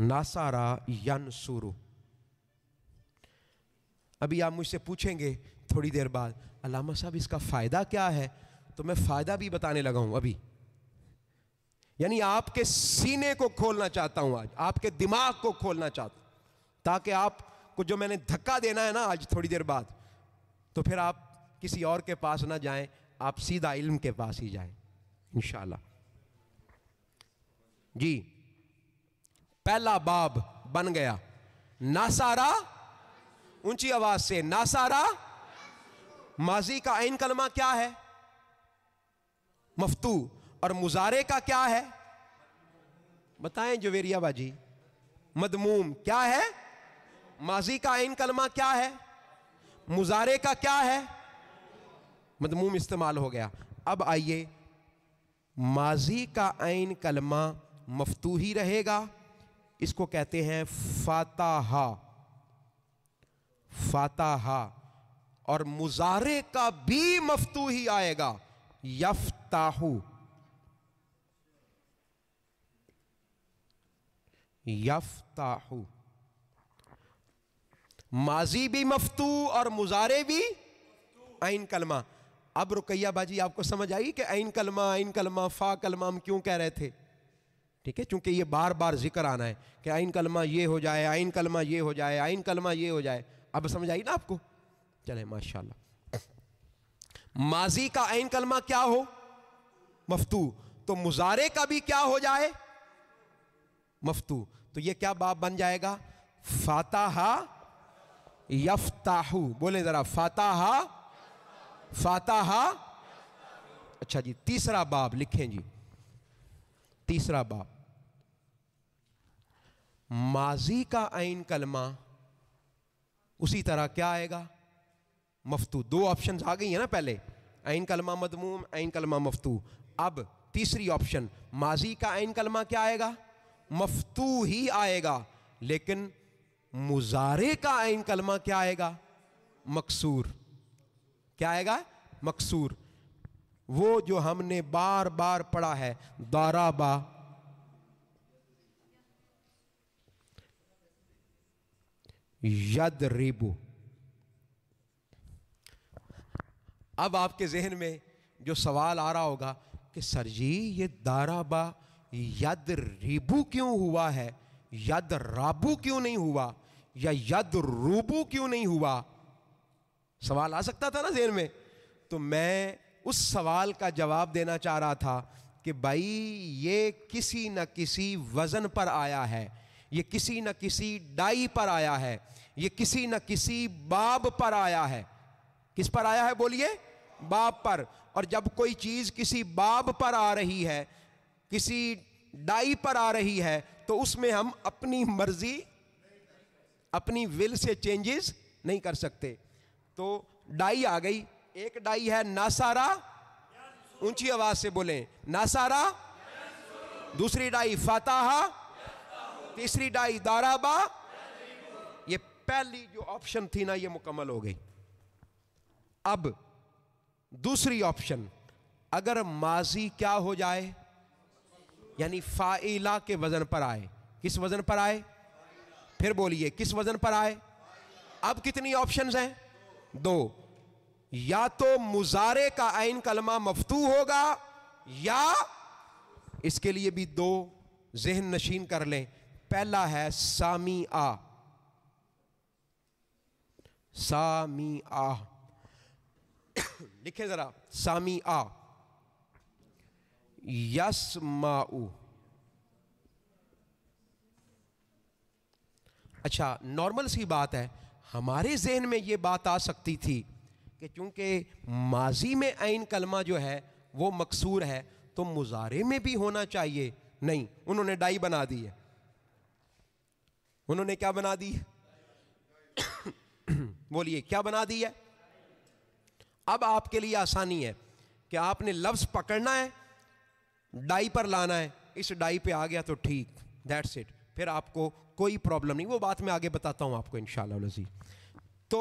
नासारा यन सुरु अभी आप मुझसे पूछेंगे थोड़ी देर बाद अलामा साहब इसका फ़ायदा क्या है तो मैं फ़ायदा भी बताने लगा हूं अभी यानी आपके सीने को खोलना चाहता हूं आज आपके दिमाग को खोलना चाहता हूं ताकि आपको जो मैंने धक्का देना है ना आज थोड़ी देर बाद तो फिर आप किसी और के पास ना जाएं आप सीधा इल्म के पास ही जाएं इन जी पहला बाब बन गया नासारा ऊंची आवाज से नासारा माजी का आइन कलमा क्या है मफतू और मुजारे का क्या है बताएं जोवेरिया बाजी मदमूम क्या है माजी का आइन कलमा क्या है मुजारे का क्या है मदमूम इस्तेमाल हो गया अब आइए माजी का आइन कलमा ही रहेगा इसको कहते हैं फाताहा फाताहा और मुजारे का भी मफतू ही आएगा यफताहू यफताहू माजी भी मफतू और मुजारे भी आइन कलमा अब रुकैया बाजी आपको समझ आई कि आइन कलमा आइन कलमा फा कलमा हम क्यों कह रहे थे ठीक है चूंकि ये बार बार जिक्र आना है कि आइन कलमा ये हो जाए आइन कलमा ये हो जाए आइन कलमा ये हो जाए अब समझ आई ना आपको चले माशाल्लाह माजी का आइन कलमा क्या हो मफतू तो मुजारे का भी क्या हो जाए मफतू तो ये क्या बाप बन जाएगा फाताहा यफ्ताहू बोले जरा फाताहा फाताहा अच्छा जी तीसरा बाब लिखें जी तीसरा बाब माजी का आइन कलमा उसी तरह क्या आएगा मफ्तू दो ऑप्शन आ गई है ना पहले आइन कलमा मदमूम आइन कलमा मफतू अब तीसरी ऑप्शन माजी का आइन कलमा क्या आएगा मफतू ही आएगा लेकिन मुजारे का आइन कलमा क्या आएगा मकसूर क्या आएगा मकसूर वो जो हमने बार बार पढ़ा है दाराबा यद रिबू अब आपके जहन में जो सवाल आ रहा होगा कि सर जी ये दाराबा यद रिबू क्यों हुआ है यद राबू क्यों नहीं हुआ या यद रूबू क्यों नहीं हुआ सवाल आ सकता था ना जहन में तो मैं उस सवाल का जवाब देना चाह रहा था कि भाई ये किसी न किसी वज़न पर आया है ये किसी न किसी डाई पर आया है ये किसी न किसी बाब पर आया है किस पर आया है बोलिए बाप पर और जब कोई चीज़ किसी बाब पर आ रही है किसी डाई पर आ रही है तो उसमें हम अपनी मर्जी अपनी विल से चेंजेस नहीं कर सकते तो डाई आ गई एक डाई है नासारा ऊंची आवाज से बोले नासारा दूसरी डाई फाताहा तीसरी डाई दाराबा ये पहली जो ऑप्शन थी ना ये मुकम्मल हो गई अब दूसरी ऑप्शन अगर माजी क्या हो जाए यानी फाइला के वजन पर आए किस वजन पर आए फिर बोलिए किस वजन पर आए अब कितनी ऑप्शंस हैं दो या तो मुजारे का आइन कलमा मफतू होगा या इसके लिए भी दो जहन नशीन कर लें पहला है सामी आ सामी आ (coughs) लिखे ज़रा सामी आ यस माऊ अच्छा नॉर्मल सी बात है हमारे जहन में यह बात आ सकती थी कि चूंकि माजी में आइन कलमा जो है वो मकसूर है तो मुजारे में भी होना चाहिए नहीं उन्होंने डाई बना दी है उन्होंने क्या बना दी (coughs) बोलिए क्या बना दी है अब आपके लिए आसानी है कि आपने लफ्ज़ पकड़ना है डाई पर लाना है इस डाई पे आ गया तो ठीक दैट्स इट फिर आपको कोई प्रॉब्लम नहीं वो बात मैं आगे बताता हूँ आपको इन लजी तो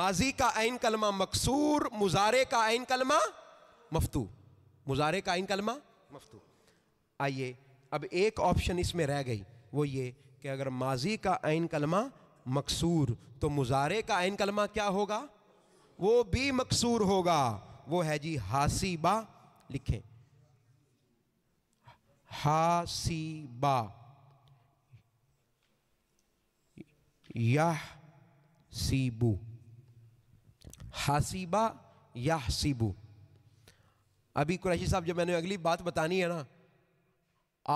माजी का आइन कलमा मकसूर मुजारे का आइन कलमा मफतू मुजारे का आइन कलमा मफतू आइए अब एक ऑप्शन इसमें रह गई वो ये कि अगर माजी का आइन कलमा मकसूर तो मुजारे का आइन कलमा क्या होगा वो भी मकसूर होगा वो है जी हासीबा लिखे हासीबा यह सीबू हासीबा यह सीबू अभी कुरैशी साहब जब मैंने अगली बात बतानी है ना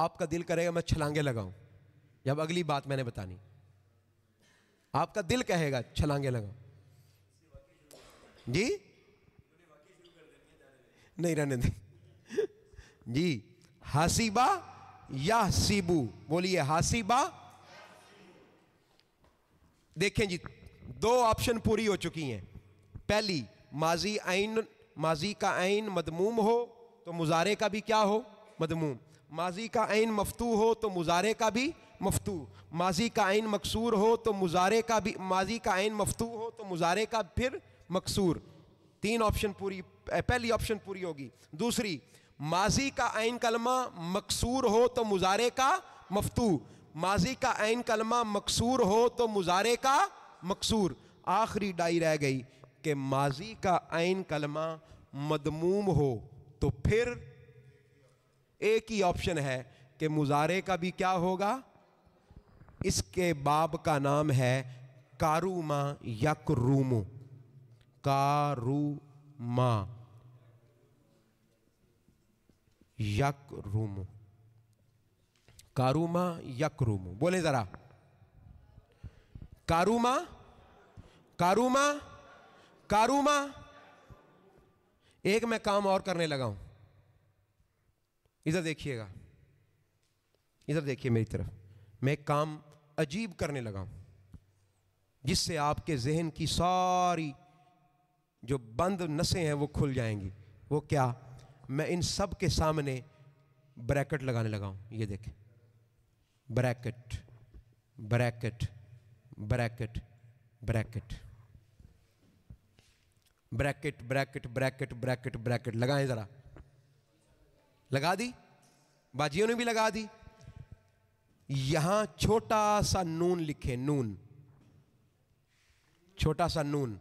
आपका दिल करेगा मैं छलांगे लगाऊं जब अगली बात मैंने बतानी आपका दिल कहेगा छलांगे लगाऊं जी नहीं रहने दे जी हासीबा या सीबू बोलिए हासीबा देखें जी दो ऑप्शन पूरी हो चुकी हैं पहली माजी आइन माजी का आइन मदमूम हो तो मुजारे का भी क्या हो मदमूम माजी का आइन मफतू हो तो मुजारे का भी मफतू माजी का आइन मकसूर हो तो मुजारे का भी माजी का आइन मफतू हो तो मुजारे का फिर मकसूर तीन ऑप्शन पूरी पहली ऑप्शन पूरी होगी दूसरी माजी का आन कलमा मकसूर हो तो मुजारे का मफतू माजी का आन कलमा मकसूर हो तो मुजारे का मकसूर आखिरी डाई रह गई कि माजी का आन कलमा मदमूम हो तो फिर एक ही ऑप्शन है कि मुजारे का भी क्या होगा इसके बाब का नाम है कारूमा यक रूमू कारुमा यक रूम कारुमा यक रूम बोले जरा कारुमा कारुमा कारुमा एक मैं काम और करने लगा हूं इधर देखिएगा इधर देखिए मेरी तरफ मैं काम अजीब करने लगा हूं जिससे आपके जहन की सारी जो बंद नसें हैं वो खुल जाएंगी वो क्या मैं इन सब के सामने ब्रैकेट लगाने लगा हूँ ये देखें bracket bracket bracket bracket bracket bracket bracket bracket bracket लगाएं ज़रा लगा दी बाजियों ने भी लगा दी यहां छोटा सा नून लिखे नून छोटा सा नून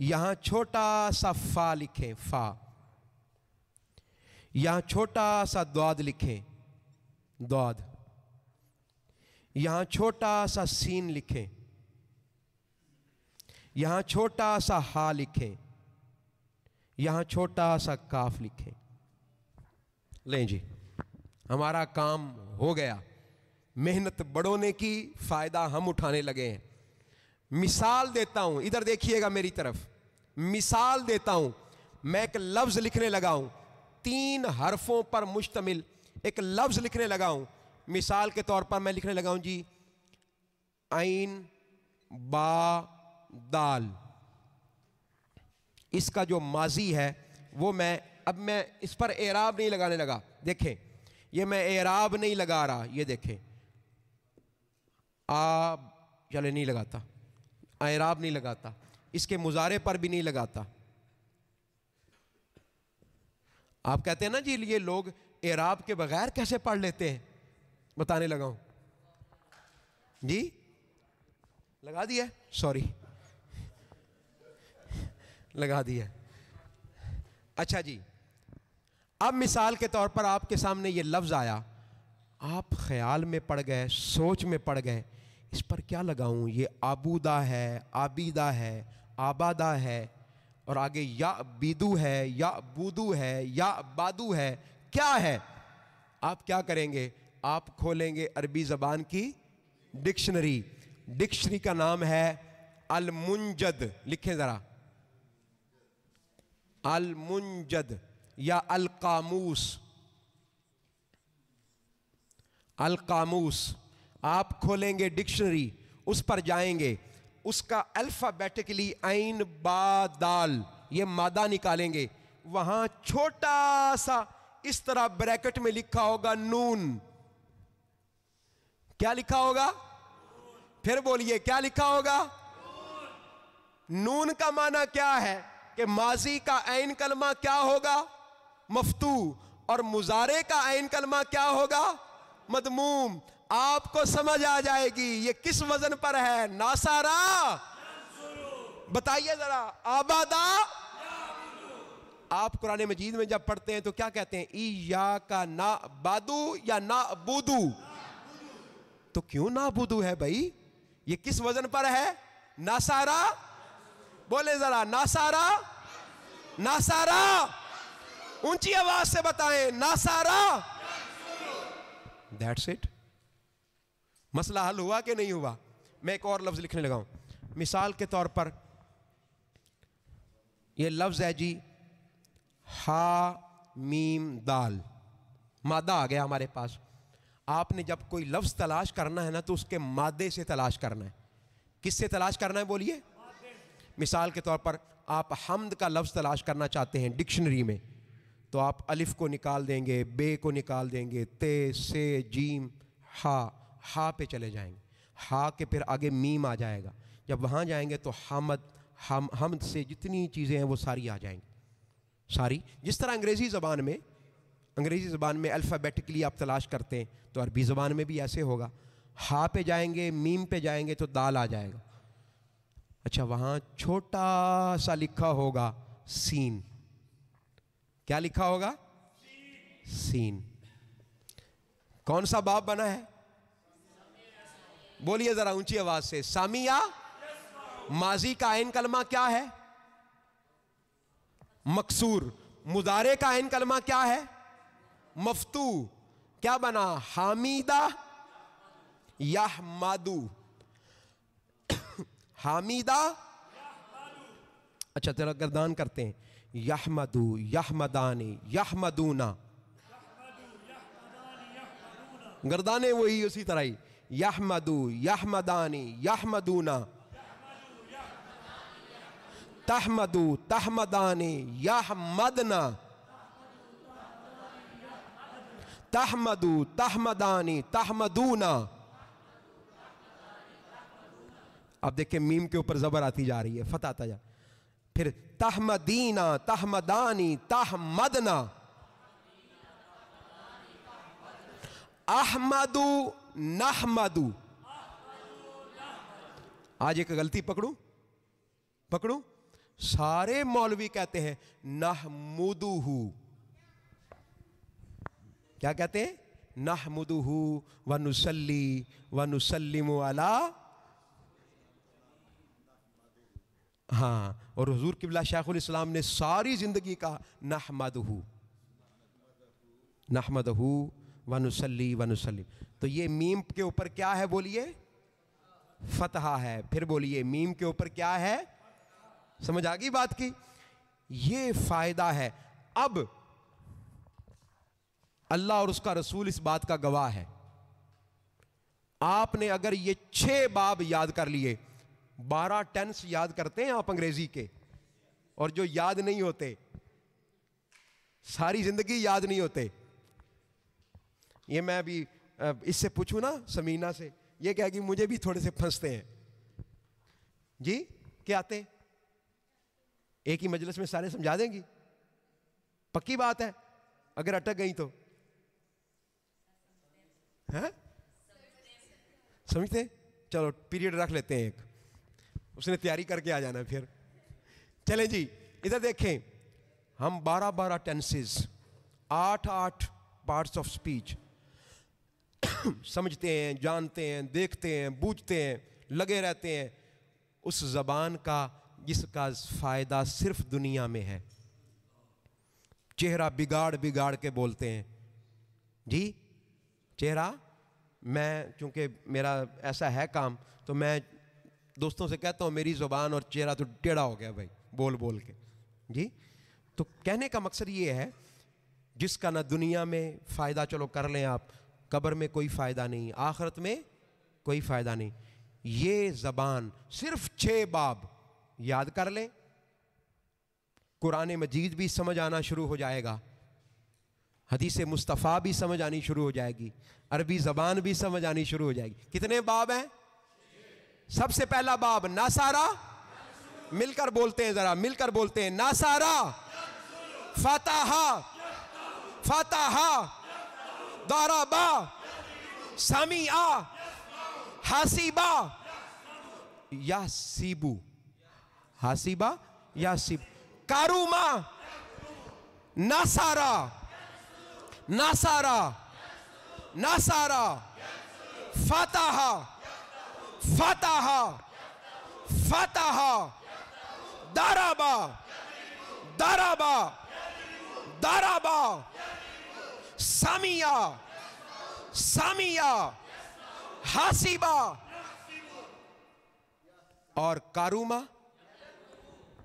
यहां छोटा सा फा लिखें फा यहां छोटा सा द्वाद लिखें द्वाद यहां छोटा सा सीन लिखें यहां छोटा सा हा लिखें यहां छोटा सा काफ लिखें लें जी हमारा काम हो गया मेहनत बड़ों ने की फायदा हम उठाने लगे हैं मिसाल देता हूं इधर देखिएगा मेरी तरफ मिसाल देता हूं मैं एक लफ्ज लिखने लगा हूं तीन हरफों पर मुश्तमिल एक लफ्ज लिखने लगा हूं मिसाल के तौर पर मैं लिखने लगा हूं जी आइन बा दाल इसका जो माजी है वो मैं अब मैं इस पर एराब नहीं लगाने लगा देखें ये मैं एराब नहीं लगा रहा ये देखें आ चले नहीं लगाता आयराब नहीं लगाता इसके मुजारे पर भी नहीं लगाता आप कहते हैं ना जी ये लोग एराब के बगैर कैसे पढ़ लेते हैं बताने लगा हूं जी लगा दिया सॉरी लगा दिया अच्छा जी अब मिसाल के तौर पर आपके सामने ये लफ्ज़ आया आप ख्याल में पड़ गए सोच में पड़ गए इस पर क्या लगाऊं ये आबूदा है आबीदा है आबादा है और आगे या बीदू है या बूदू है या बादू है क्या है आप क्या करेंगे आप खोलेंगे अरबी ज़बान की डिक्शनरी डिक्शनरी का नाम है अलमुंजद लिखें ज़रा अलमुंजद या अलकामूस अलकामूस आप खोलेंगे डिक्शनरी उस पर जाएंगे उसका अल्फाबेटिकली आइन दाल ये मादा निकालेंगे वहां छोटा सा इस तरह ब्रैकेट में लिखा होगा नून क्या लिखा होगा फिर बोलिए क्या लिखा होगा नून का माना क्या है कि माजी का आइन कलमा क्या होगा मफतू और मुजारे का आइन कलमा क्या होगा मदमूम आपको समझ आ जाएगी ये किस वजन पर है नासारा बताइए जरा आबादा आप कुरान मजीद में जब पढ़ते हैं तो क्या कहते हैं ई या का ना बादू या ना बुदू तो क्यों ना बुदू है भाई ये किस वजन पर है नासारा बोले जरा नासारा नासारा ऊंची आवाज से बताएं नासारा दैट्स इट मसला हल हुआ कि नहीं हुआ मैं एक और लफ्ज़ लिखने लगा हूं मिसाल के तौर पर यह लफ्ज़ है जी हा मीम दाल मादा आ गया हमारे पास आपने जब कोई लफ्ज़ तलाश करना है ना तो उसके मादे से तलाश करना है किससे तलाश करना है बोलिए मिसाल के तौर पर आप हमद का लफ्ज़ तलाश करना चाहते हैं डिक्शनरी में तो आप अलिफ़ को निकाल देंगे बे को निकाल देंगे ते से जीम हा हा पे चले जाएंगे हा के फिर आगे मीम आ जाएगा जब वहाँ जाएंगे तो हमद हम हम से जितनी चीज़ें हैं वो सारी आ जाएंगी सारी जिस तरह अंग्रेज़ी ज़बान में अंग्रेज़ी ज़बान में अल्फ़ाबेटिकली आप तलाश करते हैं तो अरबी ज़बान में भी ऐसे होगा हा पे जाएंगे मीम पे जाएंगे तो दाल आ जाएगा अच्छा वहाँ छोटा सा लिखा होगा सीन क्या लिखा होगा सीन कौन सा बाप बना है बोलिए जरा ऊंची आवाज से सामिया माजी का आयन कलमा क्या है मकसूर मुदारे का आयन कलमा क्या है मफतू क्या बना हामिदा या मादू हामिदा अच्छा तेरा गर्दान करते हैं यह यह मदानी यह मदूना गर्दाने वही उसी तरह ही यहमदु यहमदानी यहमदूना तहमदू तहमदानी यहमदना तहमदु तहमदानी तहमदूना अब देखिए मीम के ऊपर जबर आती जा रही है फता आता जा फिर तहमदीना तहमदानी तहमदना अहमदू नहमदू आज एक गलती पकड़ू पकड़ू सारे मौलवी कहते हैं नहमुदूहू क्या कहते हैं नहमुदूहू वनुसली वनुसलिम अला हाँ और हजूर किबला शाहुल इस्लाम ने सारी जिंदगी का नाहमदहू नाहमदहू वनुसली वनुसलीम तो ये मीम के ऊपर क्या है बोलिए फतहा है फिर बोलिए मीम के ऊपर क्या है समझ आ गई बात की ये फायदा है अब अल्लाह और उसका रसूल इस बात का गवाह है आपने अगर ये छह बाब याद कर लिए बारह टेंस याद करते हैं आप अंग्रेजी के और जो याद नहीं होते सारी जिंदगी याद नहीं होते ये मैं अभी इससे पूछू ना समीना से ये क्या कि मुझे भी थोड़े से फंसते हैं जी क्या आते हैं एक ही मजलिस में सारे समझा देंगी पक्की बात है अगर अटक गई तो है समझते चलो पीरियड रख लेते हैं एक उसने तैयारी करके आ जाना फिर चले जी इधर देखें हम बारह बारह टेंसेस आठ आठ पार्ट्स ऑफ स्पीच समझते हैं जानते हैं देखते हैं बूझते हैं लगे रहते हैं उस जबान का जिसका फ़ायदा सिर्फ दुनिया में है चेहरा बिगाड़ बिगाड़ के बोलते हैं जी चेहरा मैं चूंकि मेरा ऐसा है काम तो मैं दोस्तों से कहता हूँ मेरी ज़ुबान और चेहरा तो टेढ़ा हो गया भाई बोल बोल के जी तो कहने का मकसद ये है जिसका ना दुनिया में फ़ायदा चलो कर लें आप कब्र में कोई फ़ायदा नहीं आखरत में कोई फ़ायदा नहीं ये ज़बान सिर्फ छः बाब याद कर लें कुरान मजीद भी समझ आना शुरू हो जाएगा हदीस मुस्तफ़ा भी समझ आनी शुरू हो जाएगी अरबी ज़बान भी समझ आनी शुरू हो जाएगी कितने बाब हैं सबसे पहला बाब ना सारा मिलकर बोलते हैं ज़रा मिलकर बोलते हैं ना सारा फाताहा फाताहा दाराबा सामी आ हसीबा या सीबू हसीबा या सीब कारूमा नासारा नासारा नासारा फतह फतह फतह दाराबा दाराबा दाराबा सामिया सामिया हासीबा और कारूमा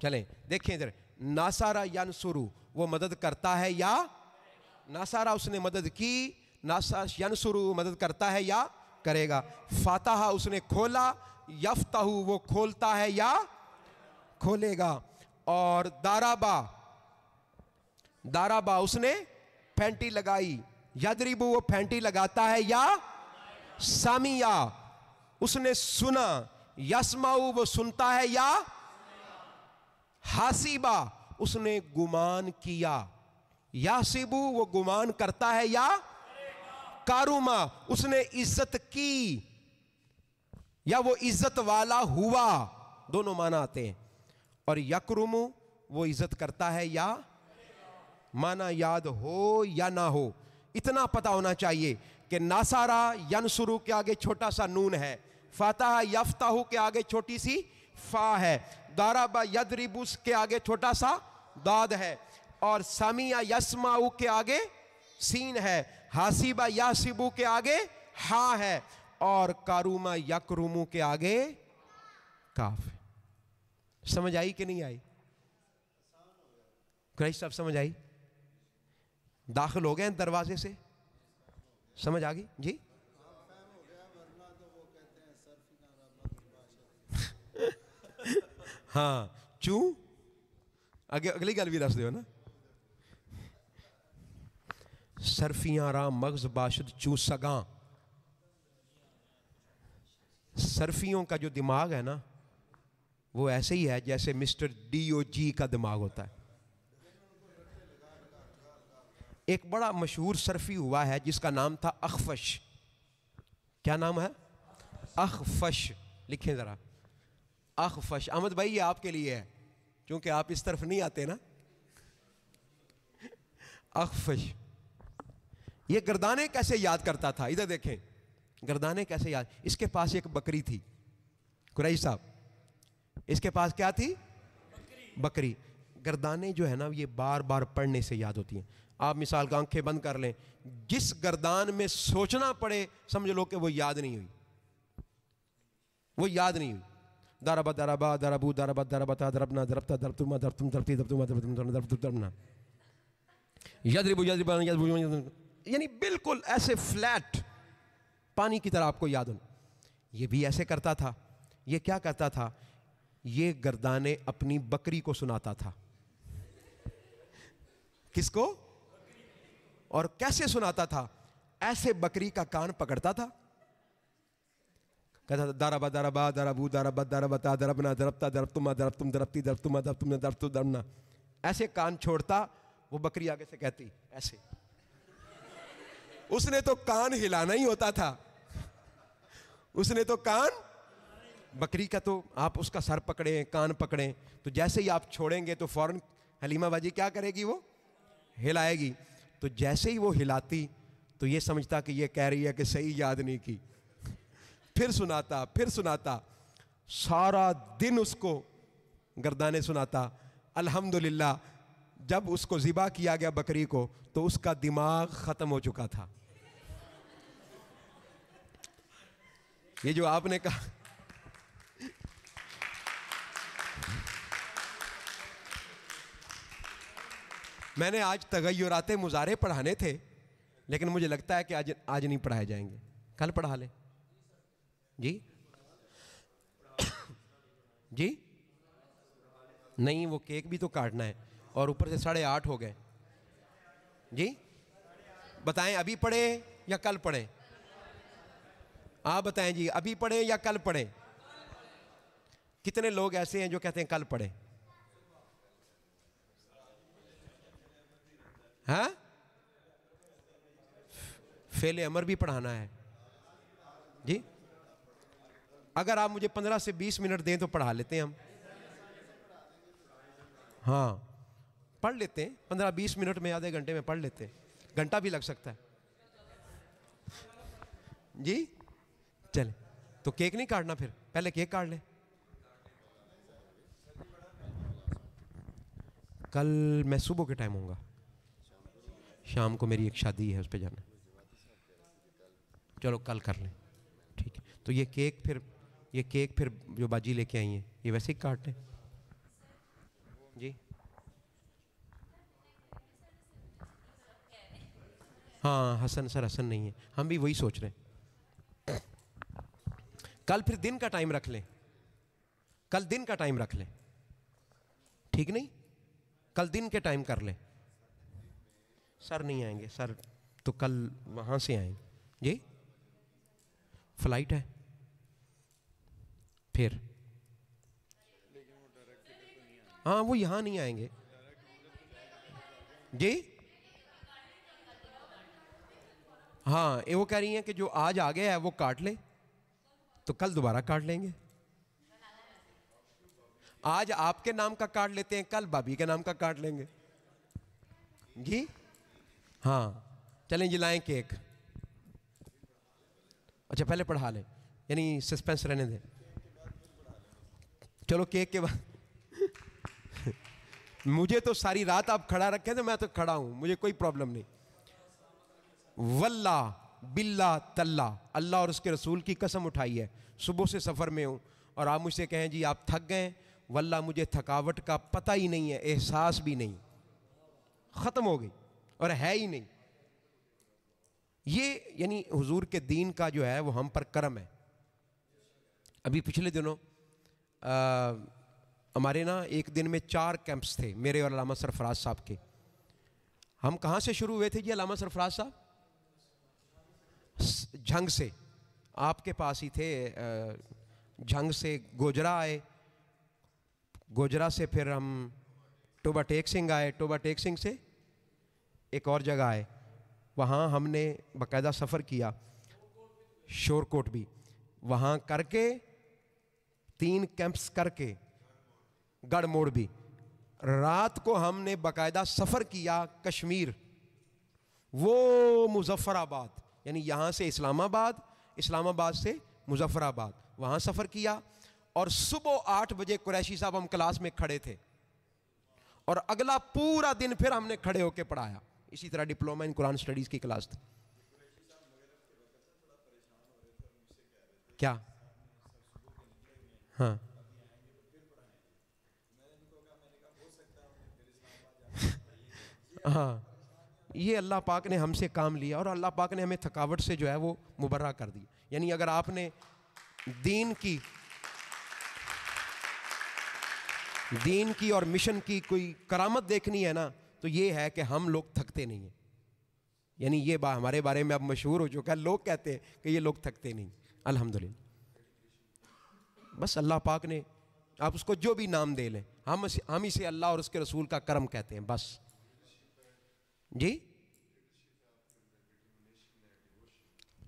चलें देखें इधर नासारा यानसुरु वो मदद करता है या नासारा उसने मदद की नासा यानसुरु मदद करता है या करेगा फाताहा उसने खोला यफताहू वो खोलता है या खोलेगा और दाराबा दाराबा उसने फैंटी लगाई यदरीबू वो फैंटी लगाता है या सामिया उसने सुना यसमाऊ वो सुनता है या हासीबा उसने गुमान किया यासिबू वो गुमान करता है या कारुमा उसने इज्जत की या वो इज्जत वाला हुआ दोनों माना आते हैं और यकरुमू वो इज्जत करता है या माना याद हो या ना हो इतना पता होना चाहिए कि नासारा यनसुरु के आगे छोटा सा नून है फाता यफ्ताहू के आगे छोटी सी फा है दाराबा यदरिबुस के आगे छोटा सा दाद है और समिया यसमाऊ के आगे सीन है हासिबा यासिबू के आगे हा है और कारूमा यकरूमू के आगे काफ समझ आई कि नहीं आई क्राइस्ट साहब समझ आई दाखिल हो गए हैं दरवाजे से समझ आ गई जी (laughs) हाँ चू अगे अगली गल भी दस दो ना सरफिया राम मगज बाशद चू सगा सरफियों का जो दिमाग है ना वो ऐसे ही है जैसे मिस्टर डी ओ जी का दिमाग होता है एक बड़ा मशहूर सरफी हुआ है जिसका नाम था अखफश क्या नाम है अखफश लिखें ज़रा अखफश अहमद भाई ये आपके लिए है क्योंकि आप इस तरफ नहीं आते ना अखफश ये गर्दाने कैसे याद करता था इधर देखें गर्दाने कैसे याद इसके पास एक बकरी थी कुरैश साहब इसके पास क्या थी बकरी, बकरी। गर्दाने जो है ना ये बार बार पढ़ने से याद होती हैं आप मिसाल का आंखें बंद कर लें जिस गर्दान में सोचना पड़े समझ लो कि वो याद नहीं हुई वो याद नहीं हुई दराबा दराबा दराबू दराबा दराबा दरबना दरबता दरबतुमा दरबतुम दरबती दरबतुमा दरबतुम दरबतुम दरबना यदरिबू यदरिबा यानी बिल्कुल ऐसे फ्लैट पानी की तरह आपको याद हो ये भी ऐसे करता था ये क्या करता था ये गर्दाने अपनी बकरी को सुनाता था किसको और कैसे सुनाता था ऐसे बकरी का कान पकड़ता था कहता था दाराबा दारा दाराबू दाराबा दरबना दरबता दरब तुम दरब तुम दरबती दरब तुम दरब तुमने दरब तुम दरबना ऐसे कान छोड़ता वो बकरी आगे से कहती ऐसे उसने तो कान हिलाना ही होता था उसने तो कान बकरी का तो आप उसका सर पकड़े कान पकड़े तो जैसे ही आप छोड़ेंगे तो फौरन हलीमा बाजी क्या करेगी वो हिलाएगी तो जैसे ही वो हिलाती तो ये समझता कि ये कह रही है कि सही याद नहीं की फिर सुनाता फिर सुनाता सारा दिन उसको गर्दाने सुनाता अल्हम्दुलिल्लाह जब उसको ज़िबा किया गया बकरी को तो उसका दिमाग ख़त्म हो चुका था ये जो आपने कहा मैंने आज तगैराते मुजारे पढ़ाने थे लेकिन मुझे लगता है कि आज आज नहीं पढ़ाए जाएंगे कल पढ़ा लें जी (coughs) जी नहीं वो केक भी तो काटना है और ऊपर से साढ़े आठ हो गए जी बताएं अभी पढ़े या कल पढ़े आप बताएं जी अभी पढ़े या कल पढ़े कितने लोग ऐसे हैं जो कहते हैं कल पढ़े हा? फेले अमर भी पढ़ाना है जी अगर आप मुझे पंद्रह से बीस मिनट दें तो पढ़ा लेते हैं हम हाँ पढ़ लेते हैं पंद्रह बीस मिनट में आधे घंटे में पढ़ लेते हैं घंटा भी लग सकता है जी चले तो केक नहीं काटना फिर पहले केक काट ले कल मैं सुबह के टाइम होऊंगा शाम को मेरी एक शादी है उस पर जाना चलो कल कर लें ठीक है तो ये केक फिर ये केक फिर जो बाजी लेके आई है ये वैसे ही काट लें जी हाँ हसन सर हसन नहीं है हम भी वही सोच रहे हैं कल फिर दिन का टाइम रख लें कल दिन का टाइम रख लें ठीक नहीं कल दिन के टाइम कर लें सर नहीं आएंगे सर तो कल वहाँ से आएंगे जी फ्लाइट है फिर हाँ वो यहाँ नहीं आएंगे जी हाँ ये वो कह रही हैं कि जो आज आ गया है वो काट ले तो कल दोबारा काट लेंगे आज आपके नाम का काट लेते हैं कल भाभी के नाम का काट लेंगे जी हाँ चलें जी लाएं केक अच्छा पहले पढ़ा लें यानी सस्पेंस रहने दें चलो केक के बाद (laughs) मुझे तो सारी रात आप खड़ा रखे तो मैं तो खड़ा हूं मुझे कोई प्रॉब्लम नहीं वल्ला बिल्ला तल्ला अल्लाह और उसके रसूल की कसम उठाई है सुबह से सफ़र में हूँ और आप मुझसे कहें जी आप थक गए वल्ला मुझे थकावट का पता ही नहीं है एहसास भी नहीं ख़त्म हो गई और है ही नहीं ये यानी हुजूर के दीन का जो है वो हम पर कर्म है अभी पिछले दिनों हमारे ना एक दिन में चार कैंप्स थे मेरे और अलामा सरफराज साहब के हम कहाँ से शुरू हुए थे जी अलामा सरफराज साहब झंग से आपके पास ही थे झंग से गोजरा आए गोजरा से फिर हम टोबा टेक सिंह आए टोबा टेक सिंह से एक और जगह आए वहाँ हमने बकायदा सफ़र किया शोरकोट भी वहाँ करके तीन कैंप्स करके गढ़ मोड़ भी रात को हमने बकायदा सफ़र किया कश्मीर वो मुजफ्फराबाद यानी यहाँ से इस्लामाबाद इस्लामाबाद से मुजफ्फराबाद वहाँ सफ़र किया और सुबह आठ बजे कुरैशी साहब हम क्लास में खड़े थे और अगला पूरा दिन फिर हमने खड़े होकर पढ़ाया इसी तरह डिप्लोमा इन कुरान स्टडीज़ की क्लास थी क्या हाँ (laughs) हाँ ये अल्लाह पाक ने हमसे काम लिया और अल्लाह पाक ने हमें थकावट से जो है वो मुबर्रा कर दी यानी अगर आपने दीन की दीन की और मिशन की कोई करामत देखनी है ना तो ये है कि हम लोग थकते नहीं हैं यानी ये बात हमारे बारे में अब मशहूर हो चुका है लोग कहते हैं कि ये लोग थकते नहीं अल्हम्दुलिल्लाह बस अल्लाह पाक ने आप उसको जो भी नाम दे लें हम हम इसे अल्लाह और उसके रसूल का कर्म कहते हैं बस जी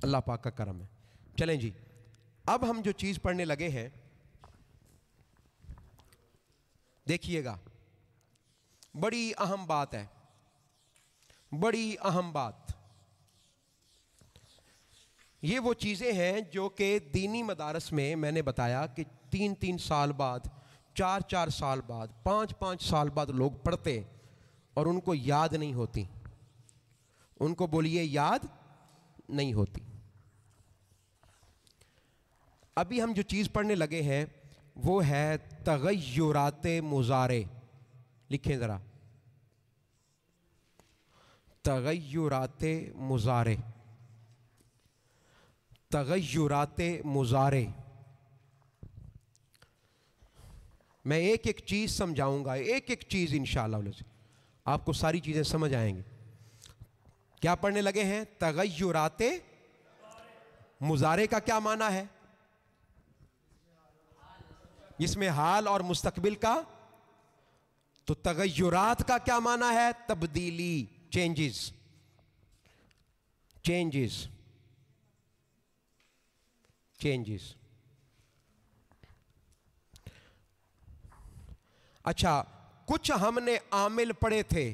अल्लाह पाक का कर्म है चलें जी अब हम जो चीज़ पढ़ने लगे हैं देखिएगा बड़ी अहम बात है बड़ी अहम बात ये वो चीज़ें हैं जो कि दीनी मदारस में मैंने बताया कि तीन तीन साल बाद चार चार साल बाद पाँच पाँच साल बाद लोग पढ़ते और उनको याद नहीं होती उनको बोलिए याद नहीं होती अभी हम जो चीज़ पढ़ने लगे हैं वो है तगैरात मुजारे लिखें ज़रा तगैरात मुजारे तगैरात मुजारे मैं एक एक चीज़ समझाऊंगा एक एक चीज़ इन आपको सारी चीज़ें समझ आएंगी क्या पढ़ने लगे हैं तगैरात मुजारे का क्या माना है इसमें हाल और मुस्तकबिल का तो तगयुरात का क्या माना है तब्दीली चेंजेस चेंजेस चेंजेस अच्छा कुछ हमने आमिल पढ़े थे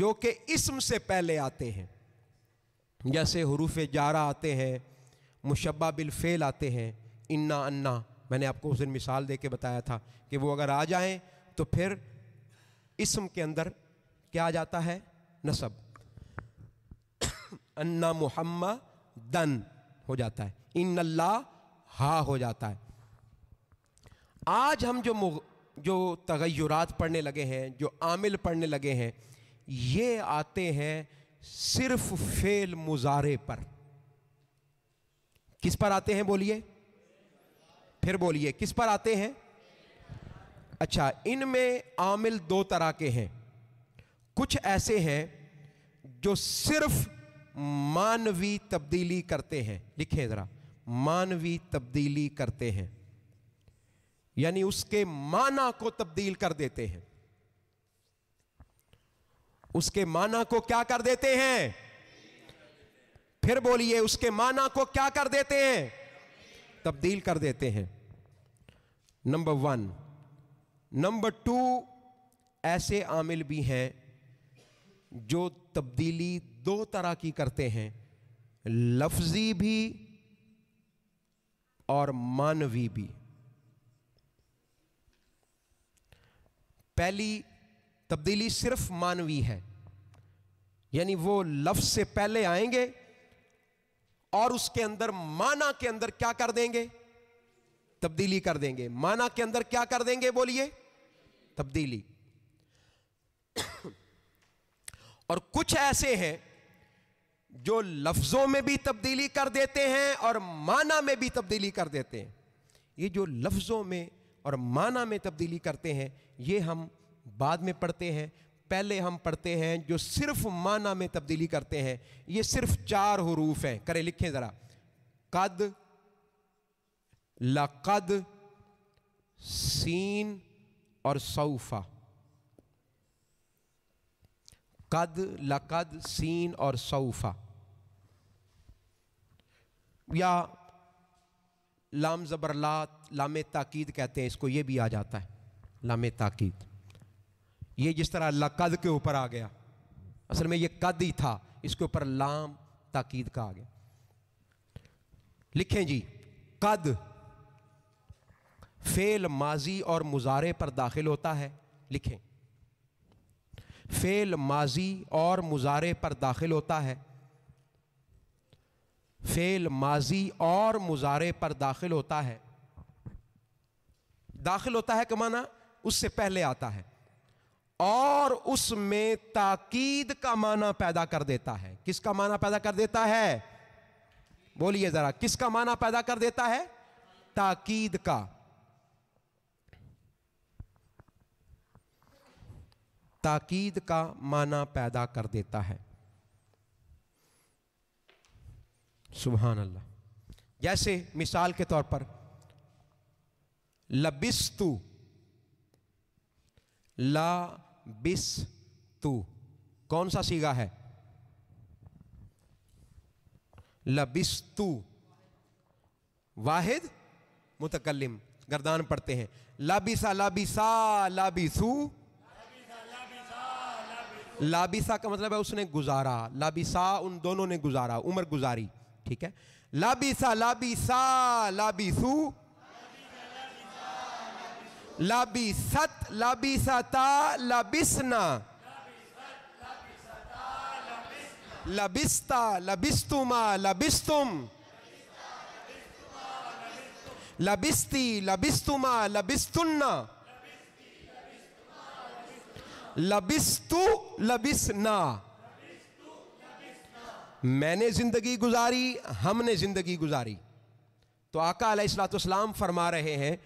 जो कि इसम से पहले आते हैं जैसे हरूफ जारा आते हैं मुशबा बिलफेल आते हैं इन्ना अन्ना मैंने आपको उस दिन मिसाल दे के बताया था कि वो अगर आ जाएं तो फिर इसम के अंदर क्या आ जाता है नसब (coughs) अन्ना दन हो जाता है इन अल्लाह हा हो जाता है आज हम जो जो तगैरात पढ़ने लगे हैं जो आमिल पढ़ने लगे हैं ये आते हैं सिर्फ फेल मुजारे पर किस पर आते हैं बोलिए फिर बोलिए किस पर आते हैं अच्छा इनमें आमिल दो तरह के हैं कुछ ऐसे हैं जो सिर्फ मानवी तब्दीली करते हैं लिखे जरा मानवी तब्दीली करते हैं यानी उसके माना को तब्दील कर देते हैं उसके माना को क्या कर देते हैं फिर बोलिए उसके माना को क्या कर देते हैं तब्दील कर देते हैं नंबर वन नंबर टू ऐसे आमिल भी हैं जो तब्दीली दो तरह की करते हैं लफ्जी भी और मानवी भी पहली तब्दीली सिर्फ मानवी है यानी वो लफ्ज से पहले आएंगे और उसके अंदर माना के अंदर क्या कर देंगे तब्दीली कर देंगे माना के अंदर क्या कर देंगे बोलिए तब्दीली (coughs) और कुछ ऐसे हैं जो लफ्जों में भी तब्दीली कर देते हैं और माना में भी तब्दीली कर देते हैं ये जो लफ्जों में और माना में तब्दीली करते हैं ये हम बाद में पढ़ते हैं पहले हम पढ़ते हैं जो सिर्फ माना में तब्दीली करते हैं ये सिर्फ चार हरूफ हैं करें लिखें ज़रा कद लकद सीन और सऊफ़ा कद लकद सीन और सऊफ़ा या लाम ज़बरलात लाम ताक़ीद कहते हैं इसको ये भी आ जाता है लाम ताक़ीद ये जिस तरह लकद के ऊपर आ गया असल में ये कद ही था इसके ऊपर लाम ताक़ीद का आ गया लिखें जी कद फेल माजी और मुजारे पर दाखिल होता है लिखें फेल माजी और मुजारे पर दाखिल होता है फेल माजी और मुजारे पर दाखिल होता है दाखिल होता है कमाना माना उससे पहले आता है और उसमें ताकीद का माना पैदा कर देता है किसका माना पैदा कर देता है बोलिए जरा किसका माना पैदा कर देता है ताकीद का ताकीद का माना पैदा कर देता है सुबहान अल्लाह जैसे मिसाल के तौर पर लबिस्तु ला बिस तू कौन सा सीगा है लबिस्तु वाहिद मुतकलम गर्दान पढ़ते हैं लाबिसा लाबिसा लाबिसू लाबिसा का मतलब है उसने गुजारा लाबिसा उन दोनों ने गुजारा उम्र गुजारी ठीक है लाबिसा लाबिसा लाबिसू लाबिसत लाबिसता लाबिसना लबिस्ता लबिस्तुमा लबिस्तुम लबिस्ती लबिस्तुमा लबिस्तुन्ना लबिस्तु लबिसना मैंने जिंदगी गुजारी हमने जिंदगी गुजारी तो आका सलाम फरमा रहे हैं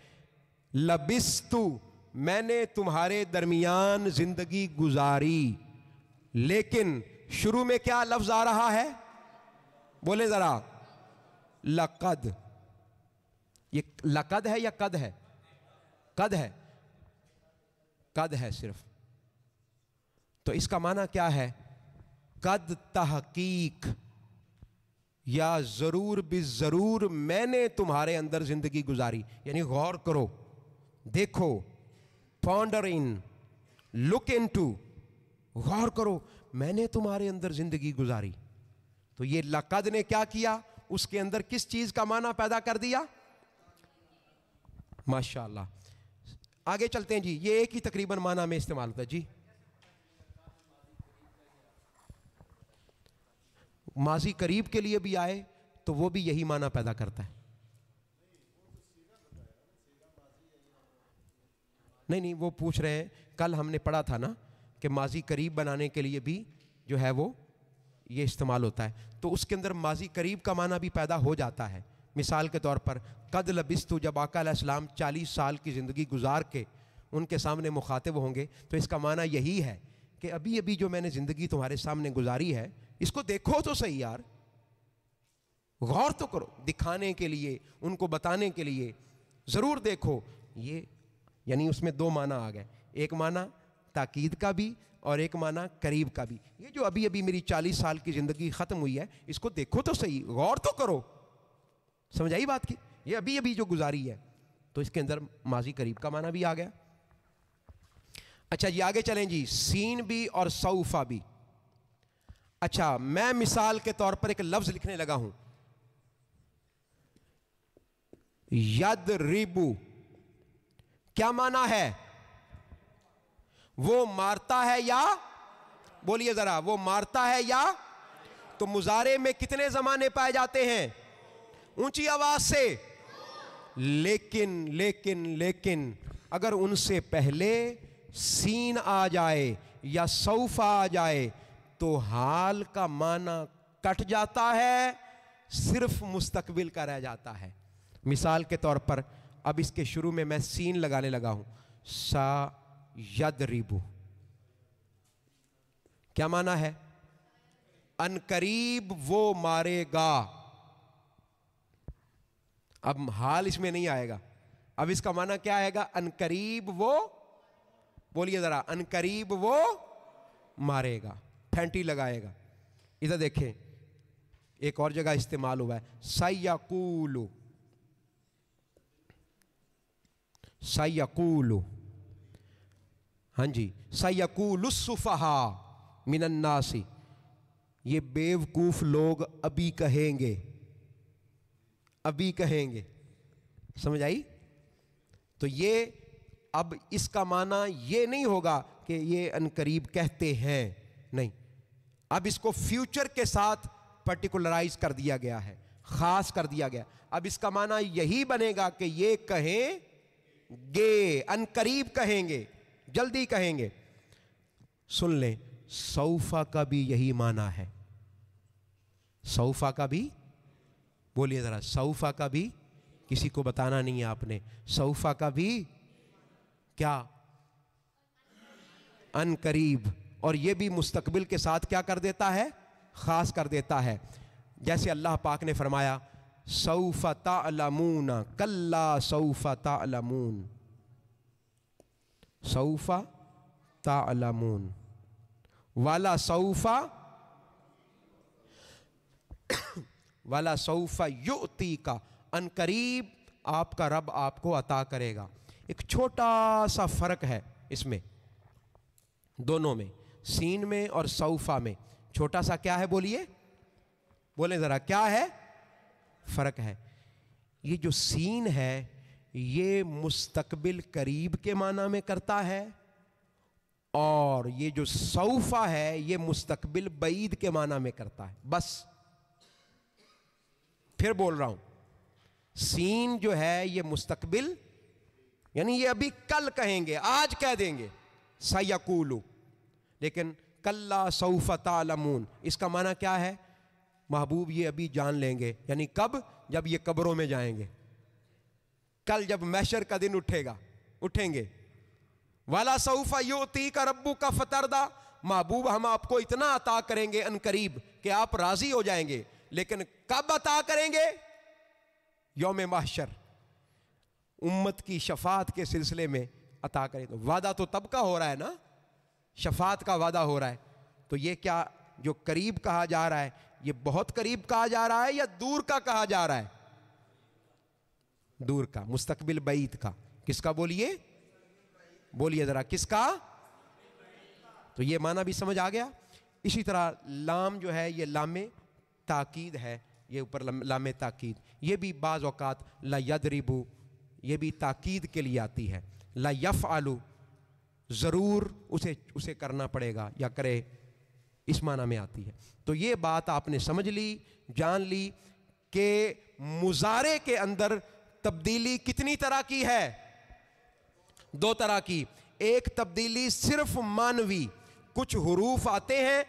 लबिस्तु मैंने तुम्हारे दरमियान जिंदगी गुजारी लेकिन शुरू में क्या लफ्ज आ रहा है बोले जरा लकद ये लकद है या कद है कद है कद है सिर्फ तो इसका माना क्या है कद तहकीक या जरूर भी जरूर मैंने तुम्हारे अंदर जिंदगी गुजारी यानी गौर करो देखो ponder in look into गौर करो मैंने तुम्हारे अंदर जिंदगी गुजारी तो ये लकद ने क्या किया उसके अंदर किस चीज का माना पैदा कर दिया माशाल्लाह आगे चलते हैं जी ये एक ही तकरीबन माना में इस्तेमाल होता है जी माजी करीब के लिए भी आए तो वो भी यही माना पैदा करता है नहीं नहीं वो पूछ रहे हैं कल हमने पढ़ा था ना कि माजी करीब बनाने के लिए भी जो है वो ये इस्तेमाल होता है तो उसके अंदर माजी करीब का माना भी पैदा हो जाता है मिसाल के तौर पर कद लबिस्तु जब आकाम चालीस साल की ज़िंदगी गुजार के उनके सामने मुखातिब होंगे तो इसका माना यही है कि अभी अभी जो मैंने ज़िंदगी तुम्हारे सामने गुजारी है इसको देखो तो सही यार गौर तो करो दिखाने के लिए उनको बताने के लिए ज़रूर देखो ये यानी उसमें दो माना आ गए एक माना ताकीद का भी और एक माना करीब का भी ये जो अभी अभी मेरी चालीस साल की ज़िंदगी ख़त्म हुई है इसको देखो तो सही गौर तो करो समझ आई बात की ये अभी अभी जो गुजारी है तो इसके अंदर माजी करीब का माना भी आ गया अच्छा जी आगे चलें जी सीन भी और सऊफा भी अच्छा मैं मिसाल के तौर पर एक लफ्ज लिखने लगा हूं यद रिबू क्या माना है वो मारता है या बोलिए जरा वो मारता है या तो मुजारे में कितने जमाने पाए जाते हैं ऊंची आवाज से लेकिन लेकिन लेकिन अगर उनसे पहले सीन आ जाए या सौफा आ जाए तो हाल का माना कट जाता है सिर्फ मुस्तकबिल का रह जाता है मिसाल के तौर पर अब इसके शुरू में मैं सीन लगाने लगा हूं सा यद रिबू क्या माना है अनकरीब वो मारेगा अब हाल इसमें नहीं आएगा अब इसका माना क्या आएगा अनकरीब वो बोलिए जरा अनकरीब वो मारेगा फैंटी लगाएगा इधर देखें एक और जगह इस्तेमाल हुआ है सयाकूलू सयाकूलू हाँ जी सयाकूलुसुफहा मिनन्नासी ये बेवकूफ़ लोग अभी कहेंगे अभी कहेंगे समझ आई तो ये अब इसका माना ये नहीं होगा कि ये अनकरीब कहते हैं नहीं अब इसको फ्यूचर के साथ पर्टिकुलराइज कर दिया गया है खास कर दिया गया अब इसका माना यही बनेगा कि ये कहें गे अनकरीब कहेंगे जल्दी कहेंगे सुन लें सौफा का भी यही माना है सौफा का भी बोलिए ज़रा सौफा का भी किसी को बताना नहीं है आपने सौफा का भी क्या अनकरीब और ये भी मुस्तकबिल के साथ क्या कर देता है ख़ास कर देता है जैसे अल्लाह पाक ने फरमाया अलमून कल्ला अलमून सऊफ़ा अलमून वाला सऊफ़ा वाला सऊफ़ा युती का अनकरीब आपका रब आपको अता करेगा एक छोटा सा फ़र्क है इसमें दोनों में सीन में और सऊफा में छोटा सा क्या है बोलिए बोले ज़रा क्या है फ़र्क है ये जो सीन है ये मुस्तकबिल करीब के माना में करता है और ये जो सऊफ़ा है ये मुस्तकबिल बईद के माना में करता है बस फिर बोल रहा हूं सीन जो है ये मुस्तकबिल यानी ये अभी कल कहेंगे आज कह देंगे सयाकूलू लेकिन कल्ला सऊफ़ तालमून इसका माना क्या है महबूब ये अभी जान लेंगे यानी कब जब ये कब्रों में जाएंगे कल जब मैशर का दिन उठेगा उठेंगे वाला सऊफ़ा योती का रब्बू का फतरदा महबूब हम आपको इतना अता करेंगे अनकरीब कि आप राज़ी हो जाएंगे लेकिन कब अता करेंगे योम माशर उम्मत की शफात के सिलसिले में अता करेंगे तो वादा तो तब का हो रहा है ना शफात का वादा हो रहा है तो ये क्या जो करीब कहा जा रहा है ये बहुत करीब कहा जा रहा है या दूर का कहा जा रहा है दूर का मुस्तकबिल बईद का किसका बोलिए बोलिए जरा किसका तो ये माना भी समझ आ गया इसी तरह लाम जो है ये लामे ताकीद है ये ऊपर लामे ताकीद ये भी बाज़ अवत ला यदरिबू ये भी ताकीद के लिए आती है ला यफ़ आलू ज़रूर उसे उसे करना पड़ेगा या करे इस माना में आती है तो ये बात आपने समझ ली जान ली कि मुजारे के अंदर तब्दीली कितनी तरह की है दो तरह की एक तब्दीली सिर्फ मानवी कुछ हरूफ आते हैं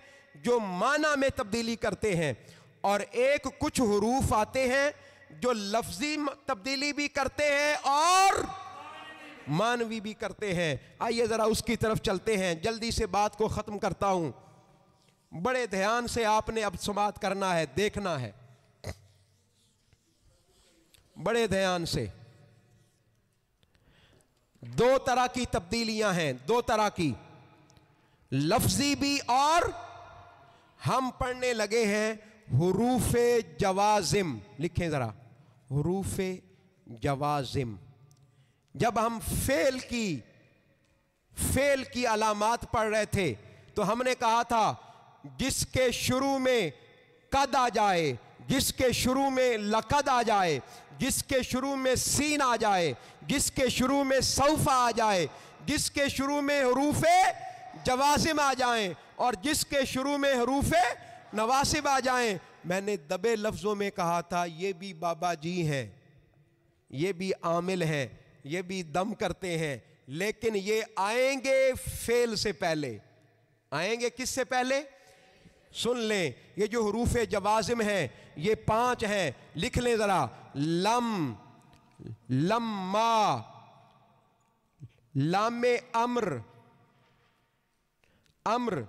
जो माना में तब्दीली करते हैं और एक कुछ हरूफ आते हैं जो लफ्जी तब्दीली भी करते हैं और मानवी भी करते हैं आइए ज़रा उसकी तरफ चलते हैं जल्दी से बात को ख़त्म करता हूँ बड़े ध्यान से आपने अब समाप्त करना है देखना है बड़े ध्यान से दो तरह की तब्दीलियां हैं दो तरह की लफ्जी भी और हम पढ़ने लगे हैं हरूफ जवाजिम लिखें ज़रा हरूफ जवाजिम जब हम फेल की फेल की अलामत पढ़ रहे थे तो हमने कहा था जिसके शुरू में कद आ जाए जिसके शुरू में लकद आ जाए जिसके शुरू में सीन आ जाए जिसके शुरू में सौफा आ जाए जिसके शुरू में हरूफे जवासिम आ जाएं और जिसके शुरू में हरूफे नवासिब आ जाएं मैंने दबे लफ्ज़ों में कहा था ये भी बाबा जी हैं ये भी आमिल हैं ये भी दम करते हैं लेकिन ये आएंगे फेल से पहले आएंगे किससे पहले सुन लें ये जो हरूफ जवाजिम हैं ये पांच हैं लिख लें ज़रा लम लम्मा लामे अम्र अम्र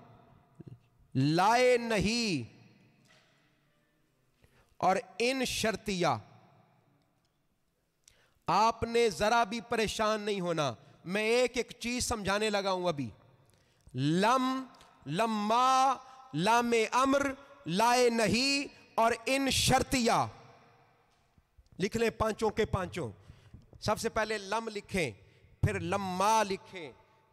लाए नहीं और इन शर्तिया आपने जरा भी परेशान नहीं होना मैं एक एक चीज समझाने लगा हूं अभी लम लम्मा लाम अमर लाए नहीं और इन शर्तिया लिख लें पांचों के पांचों सबसे पहले लम लिखें फिर लम्मा लिखें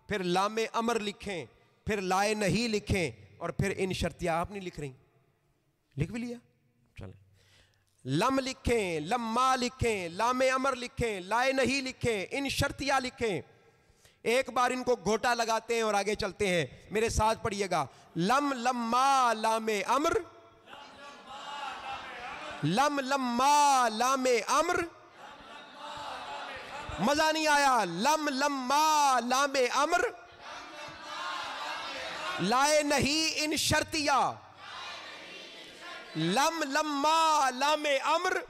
फिर लाम अमर लिखें फिर लाए नहीं लिखें और फिर इन शर्तियां आप नहीं लिख रही लिख भी लिया लम लिखें लम्मा लिखें लामे अमर लिखें लाए नहीं लिखें इन शर्तियां लिखें एक बार इनको घोटा लगाते हैं और आगे चलते हैं मेरे साथ पढ़िएगा लम लम्मा लामे अमर लम लम्मा लामे अमर मजा नहीं आया लम लम्मा लामे अमर लाए नहीं इन शर्तिया लम लम्मा लामे अम्र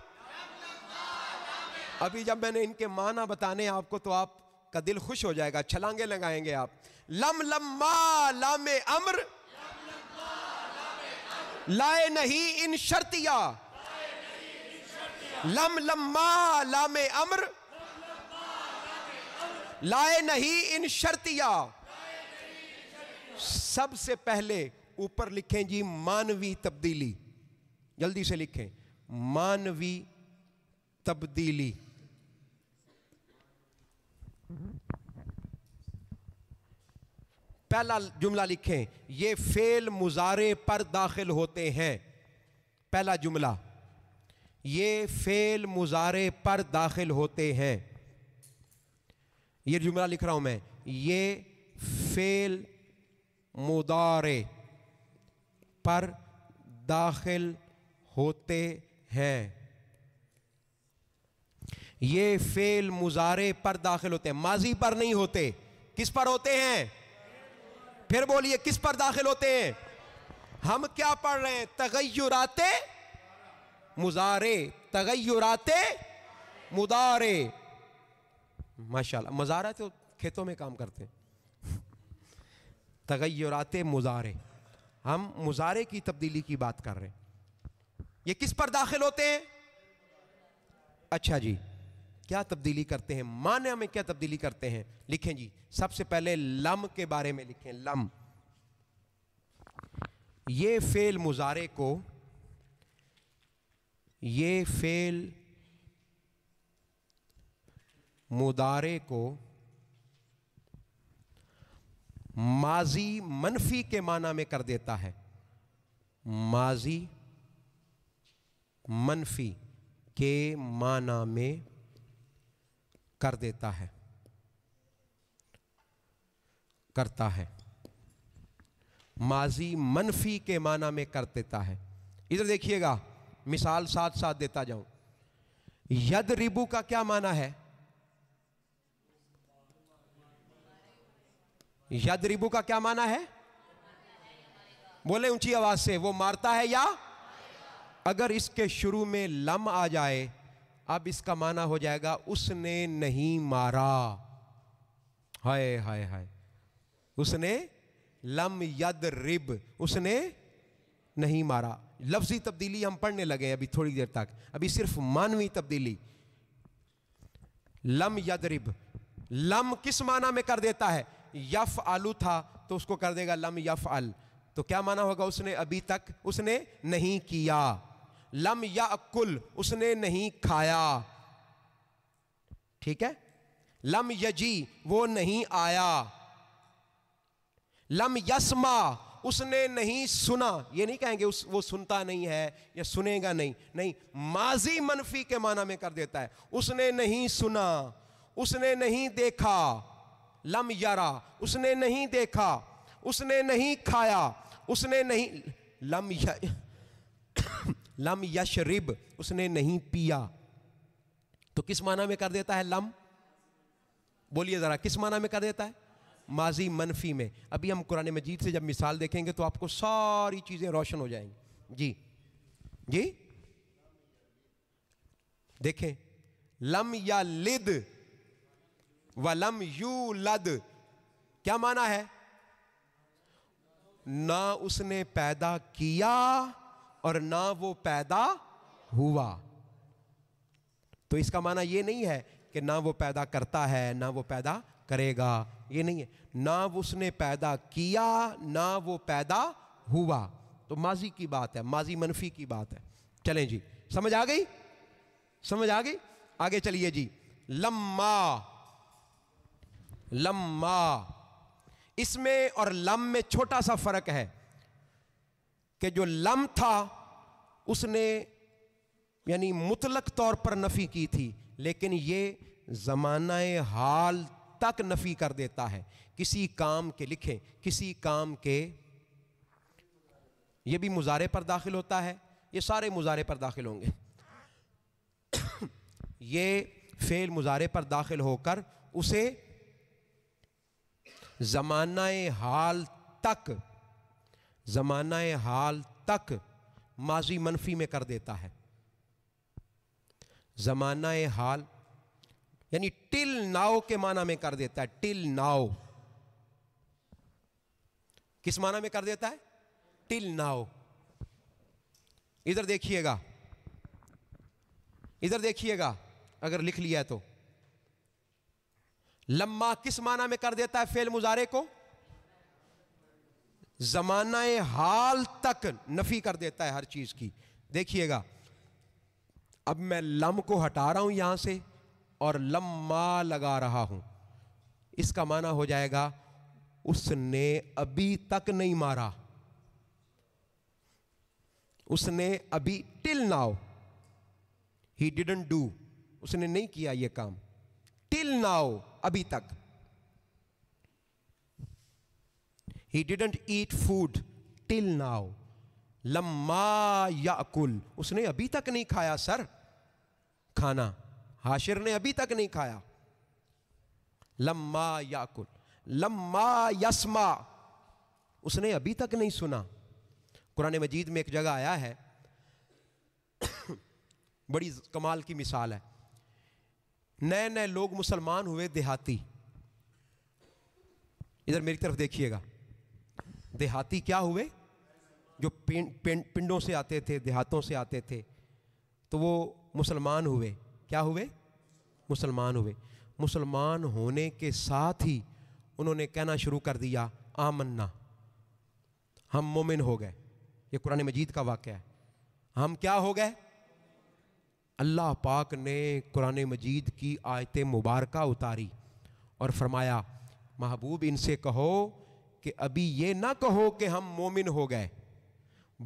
अभी जब मैंने इनके माना बताने आपको तो आप का दिल खुश हो जाएगा छलांगे लगाएंगे आप लम लम्मा लामे अम्र लाए नहीं इन शर्तिया लम लम्मा लामे अम्र लाए नहीं इन शर्तिया सबसे पहले ऊपर लिखें जी मानवी तब्दीली जल्दी से लिखें मानवी तब्दीली पहला जुमला लिखें ये फेल मुजारे पर दाखिल होते हैं पहला जुमला ये फेल मुजारे पर दाखिल होते हैं ये जुमला लिख रहा हूं मैं ये फेल मुदारे पर दाखिल होते हैं ये फेल मुजारे पर दाखिल होते हैं माजी पर नहीं होते किस पर होते हैं फिर बोलिए किस पर दाखिल होते हैं हम क्या पढ़ रहे हैं तगैराते मुजारे तगैराते मुदारे माशाल्लाह मजारा तो खेतों में काम करते हैं तगैराते मुजारे हम मुजारे की तब्दीली की बात कर रहे हैं ये किस पर दाखिल होते हैं अच्छा जी क्या तब्दीली करते हैं माने में क्या तब्दीली करते हैं लिखें जी सबसे पहले लम के बारे में लिखें लम ये फेल मुजारे को ये फेल मुदारे को माजी मनफी के माना में कर देता है माजी मनफी के माना में कर देता है करता है माजी मनफी के माना में कर देता है इधर देखिएगा मिसाल साथ साथ देता जाऊं यद रिबू का क्या माना है यद रिबू का क्या माना है बोले ऊंची आवाज से वो मारता है या अगर इसके शुरू में लम आ जाए अब इसका माना हो जाएगा उसने नहीं मारा हाय हाय हाय उसने लम यद रिब उसने नहीं मारा लफ्जी तब्दीली हम पढ़ने लगे अभी थोड़ी देर तक अभी सिर्फ मानवी तब्दीली लम यद रिब लम किस माना में कर देता है यफ आलू था तो उसको कर देगा लम यफ अल तो क्या माना होगा उसने अभी तक उसने नहीं किया लम या अक्ल उसने नहीं खाया ठीक है लम यजी वो नहीं आया लम यसमा उसने नहीं सुना ये नहीं कहेंगे उस वो सुनता नहीं है या सुनेगा नहीं नहीं माजी मनफी के माना में कर देता है उसने नहीं सुना उसने नहीं देखा लम यारा उसने नहीं देखा उसने नहीं खाया उसने नहीं लम या लम यशरिब उसने नहीं पिया तो किस माना में कर देता है लम बोलिए ज़रा किस माना में कर देता है माजी मनफी में अभी हम कुरान मजीद से जब मिसाल देखेंगे तो आपको सारी चीज़ें रोशन हो जाएंगी जी जी देखें लम या लिद व लम यू लद क्या माना है ना उसने पैदा किया और ना वो पैदा हुआ तो इसका माना यह नहीं है कि ना वो पैदा करता है ना वो पैदा करेगा ये नहीं है ना उसने पैदा किया ना वो पैदा हुआ तो माजी की बात है माजी मनफी की बात है चलें जी समझ आ गई समझ आ गई आगे चलिए जी लम्मा लम्मा इसमें और लम में छोटा सा फर्क है कि जो लम था उसने यानी मुतलक तौर पर नफ़ी की थी लेकिन ये ज़माना हाल तक नफ़ी कर देता है किसी काम के लिखे किसी काम के ये भी मुजारे पर दाखिल होता है ये सारे मुजारे पर दाखिल होंगे (coughs) ये फेल मुजारे पर दाखिल होकर उसे ज़माना हाल तक ज़माना हाल तक माजी मनफी में कर देता है ज़माना हाल यानी टिल नाव के माना में कर देता है टिल नाव किस माना में कर देता है टिल नाव इधर देखिएगा इधर देखिएगा अगर लिख लिया तो लम्मा किस माना में कर देता है फेल मुजारे को जमाना हाल तक नफी कर देता है हर चीज़ की देखिएगा अब मैं लम को हटा रहा हूं यहां से और लम्मा लगा रहा हूं इसका माना हो जाएगा उसने अभी तक नहीं मारा उसने अभी till now he didn't do उसने नहीं किया यह काम टिल नाउ अभी तक he didn't eat food till now लम्मा याकुल उसने अभी तक नहीं खाया सर खाना हाशिर ने अभी तक नहीं खाया लम्मा याकुल लम्मा यस्मा उसने अभी तक नहीं सुना कुरान मजीद में एक जगह आया है (coughs) बड़ी कमाल की मिसाल है नए नए लोग मुसलमान हुए देहाती इधर मेरी तरफ देखिएगा देहाती क्या हुए जो पिं, पिं, पिंडों से आते थे देहातों से आते थे तो वो मुसलमान हुए क्या हुए मुसलमान हुए मुसलमान होने के साथ ही उन्होंने कहना शुरू कर दिया आमन्ना हम मोमिन हो गए ये कुरान मजीद का वाक्य है हम क्या हो गए अल्लाह पाक ने कुरान मजीद की आयत मुबारक उतारी और फरमाया महबूब इनसे कहो कि अभी ये ना कहो कि हम मोमिन हो गए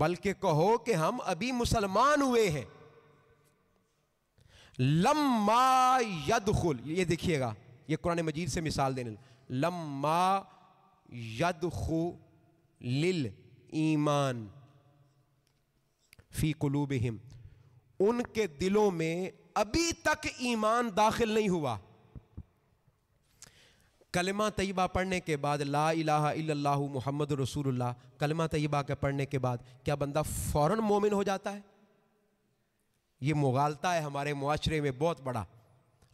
बल्कि कहो कि हम अभी मुसलमान हुए हैं लम्मा यदखुल ये देखिएगा ये कुरान मजीद से मिसाल देने लम्मा यदखु लिल ईमान फी कुलूब उनके दिलों में अभी तक ईमान दाखिल नहीं हुआ कलमा तयबा पढ़ने के बाद ला इला मोहम्मद रसूलुल्लाह कलमा तयबा के पढ़ने के बाद क्या बंदा फ़ौर मोमिन हो जाता है ये मुगालता है हमारे माशरे में बहुत बड़ा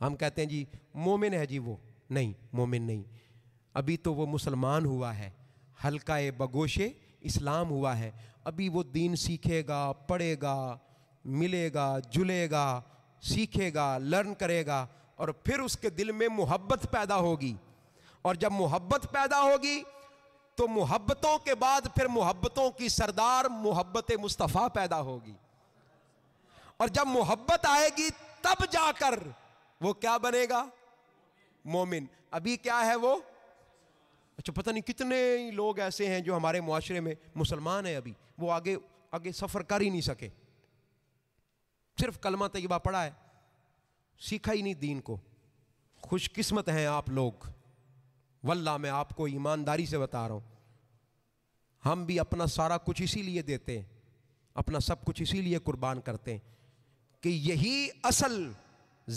हम कहते हैं जी मोमिन है जी वो नहीं मोमिन नहीं अभी तो वो मुसलमान हुआ है हल्का बगोशे इस्लाम हुआ है अभी वो दीन सीखेगा पढ़ेगा मिलेगा जुलेगा सीखेगा लर्न करेगा और फिर उसके दिल में मोहब्बत पैदा होगी और जब मोहब्बत पैदा होगी तो मोहब्बतों के बाद फिर मोहब्बतों की सरदार मोहब्बत मुस्तफ़ा पैदा होगी और जब मोहब्बत आएगी तब जाकर वो क्या बनेगा मोमिन अभी क्या है वो अच्छा पता नहीं कितने लोग ऐसे हैं जो हमारे माशरे में मुसलमान हैं अभी वो आगे आगे सफ़र कर ही नहीं सके सिर्फ कलमा तयबा पढ़ा है सीखा ही नहीं दीन को खुशकिस्मत हैं आप लोग वल्ला मैं आपको ईमानदारी से बता रहा हूं हम भी अपना सारा कुछ इसीलिए देते हैं अपना सब कुछ इसीलिए कुर्बान करते हैं कि यही असल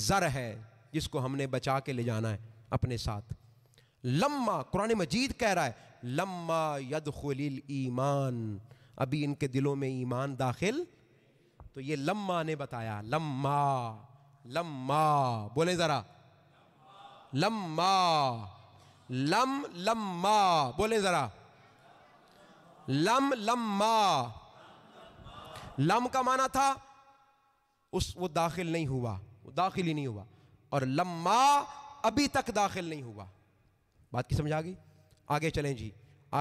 ज़र है जिसको हमने बचा के ले जाना है अपने साथ लम्मा कुरान मजीद कह रहा है लम्मा यद खलील ईमान अभी इनके दिलों में ईमान दाखिल तो ये लम्मा ने बताया लम्मा लम्मा बोले ज़रा लम्मा लम लम्मा बोले जरा लम लम्मा लम का माना था उस वो दाखिल नहीं हुआ वो दाखिल ही नहीं हुआ और लम्मा अभी तक दाखिल नहीं हुआ बात की समझ आ गई आगे चलें जी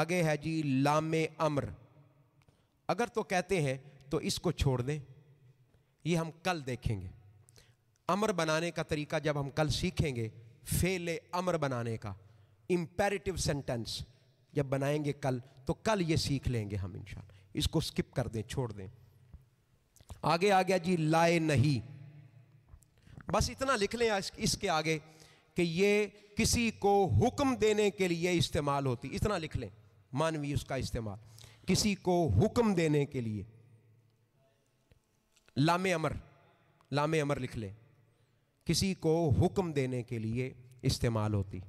आगे है जी लामे अमर अगर तो कहते हैं तो इसको छोड़ दें ये हम कल देखेंगे अमर बनाने का तरीका जब हम कल सीखेंगे फेले अमर बनाने का इंपेरेटिव सेंटेंस जब बनाएंगे कल तो कल ये सीख लेंगे हम इंशाल्लाह इसको स्किप कर दें छोड़ दें आगे आ गया जी लाए नहीं बस इतना लिख लें इसके आगे कि ये किसी को हुक्म देने के लिए इस्तेमाल होती इतना लिख लें मानवी उसका इस्तेमाल किसी को हुक्म देने के लिए लामे अमर लामे अमर लिख लें किसी को हुक्म देने के लिए इस्तेमाल होती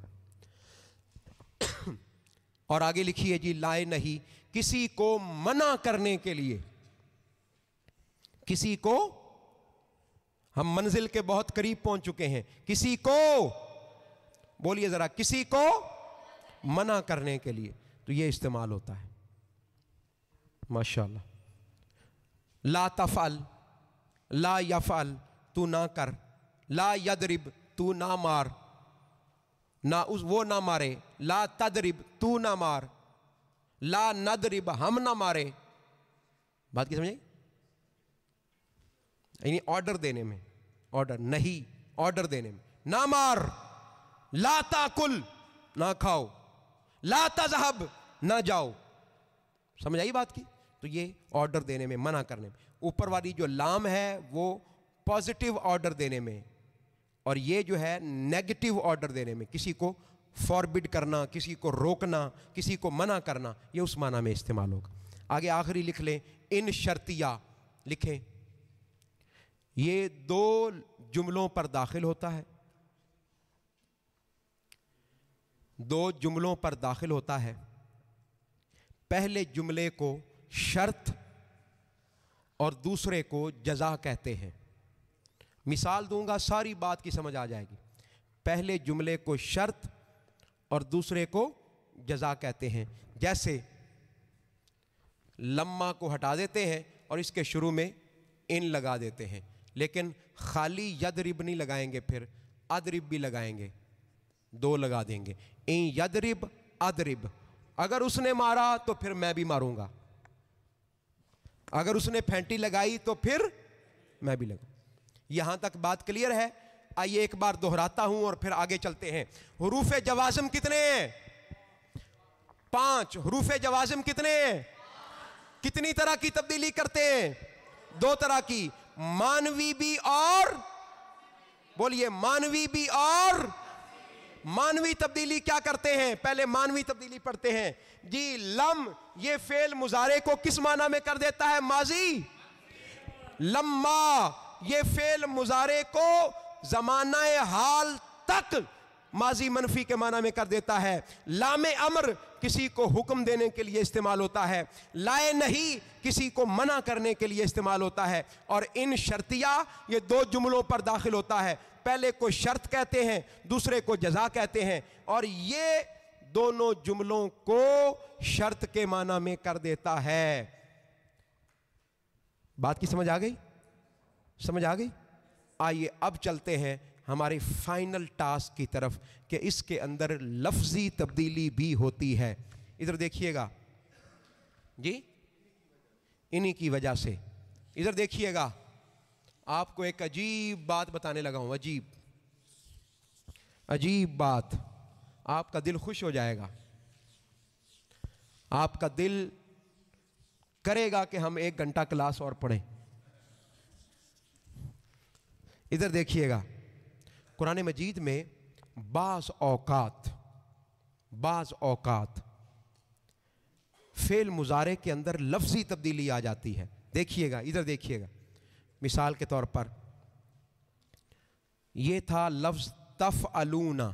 और आगे लिखिए जी लाए नहीं किसी को मना करने के लिए किसी को हम मंजिल के बहुत करीब पहुंच चुके हैं किसी को बोलिए जरा किसी को मना करने के लिए तो यह इस्तेमाल होता है माशाल्लाह ला तफल ला यफल तू ना कर ला यदरिब तू ना मार ना उस वो ना मारे ला तदरिब तू ना मार ला नदरिब हम ना मारे बात की समझाई यानी ऑर्डर देने में ऑर्डर नहीं ऑर्डर देने में ना मार ला ताकुल ना खाओ ला तजहब ना जाओ समझ आई बात की तो ये ऑर्डर देने में मना करने में ऊपर वाली जो लाम है वो पॉजिटिव ऑर्डर देने में और ये जो है नेगेटिव ऑर्डर देने में किसी को फॉरबिड करना किसी को रोकना किसी को मना करना ये उस माना में इस्तेमाल होगा आगे आखिरी लिख लें इन शर्तिया लिखें ये दो जुमलों पर दाखिल होता है दो जुमलों पर दाखिल होता है पहले जुमले को शर्त और दूसरे को जजा कहते हैं मिसाल दूंगा सारी बात की समझ आ जाएगी पहले जुमले को शर्त और दूसरे को जजा कहते हैं जैसे लम्मा को हटा देते हैं और इसके शुरू में इन लगा देते हैं लेकिन खाली यद रिब नहीं लगाएंगे फिर अदरिब भी लगाएंगे दो लगा देंगे इन यदरिब अदरिब अगर उसने मारा तो फिर मैं भी मारूंगा अगर उसने फेंटी लगाई तो फिर मैं भी लगा यहां तक बात क्लियर है आइए एक बार दोहराता हूं और फिर आगे चलते हैं हरूफ जवाजम कितने हैं पांच हरूफ जवाजम कितने हैं कितनी तरह की तब्दीली करते हैं दो तरह की मानवी भी और बोलिए मानवी भी और मानवी तब्दीली क्या करते हैं पहले मानवी तब्दीली पढ़ते हैं जी लम ये फेल मुजारे को किस माना में कर देता है माजी लम्मा ये फेल मुजारे को जमाना हाल तक माजी मनफी के माना में कर देता है लाम अमर किसी को हुक्म देने के लिए इस्तेमाल होता है लाए नहीं किसी को मना करने के लिए इस्तेमाल होता है और इन शर्तिया ये दो जुमलों पर दाखिल होता है पहले को शर्त कहते हैं दूसरे को जजा कहते हैं और ये दोनों जुमलों को शर्त के माना में कर देता है बात की समझ आ गई समझ आ गई आइए अब चलते हैं हमारे फाइनल टास्क की तरफ कि इसके अंदर लफ्जी तब्दीली भी होती है इधर देखिएगा जी इन्हीं की वजह से इधर देखिएगा आपको एक अजीब बात बताने लगा हूं अजीब अजीब बात आपका दिल खुश हो जाएगा आपका दिल करेगा कि हम एक घंटा क्लास और पढ़ें इधर देखिएगा कुरान मजीद में बास औकात बास औकात फेल मुजारे के अंदर लफ्जी तब्दीली आ जाती है देखिएगा इधर देखिएगा मिसाल के तौर पर यह था लफ्ज तफ अलूना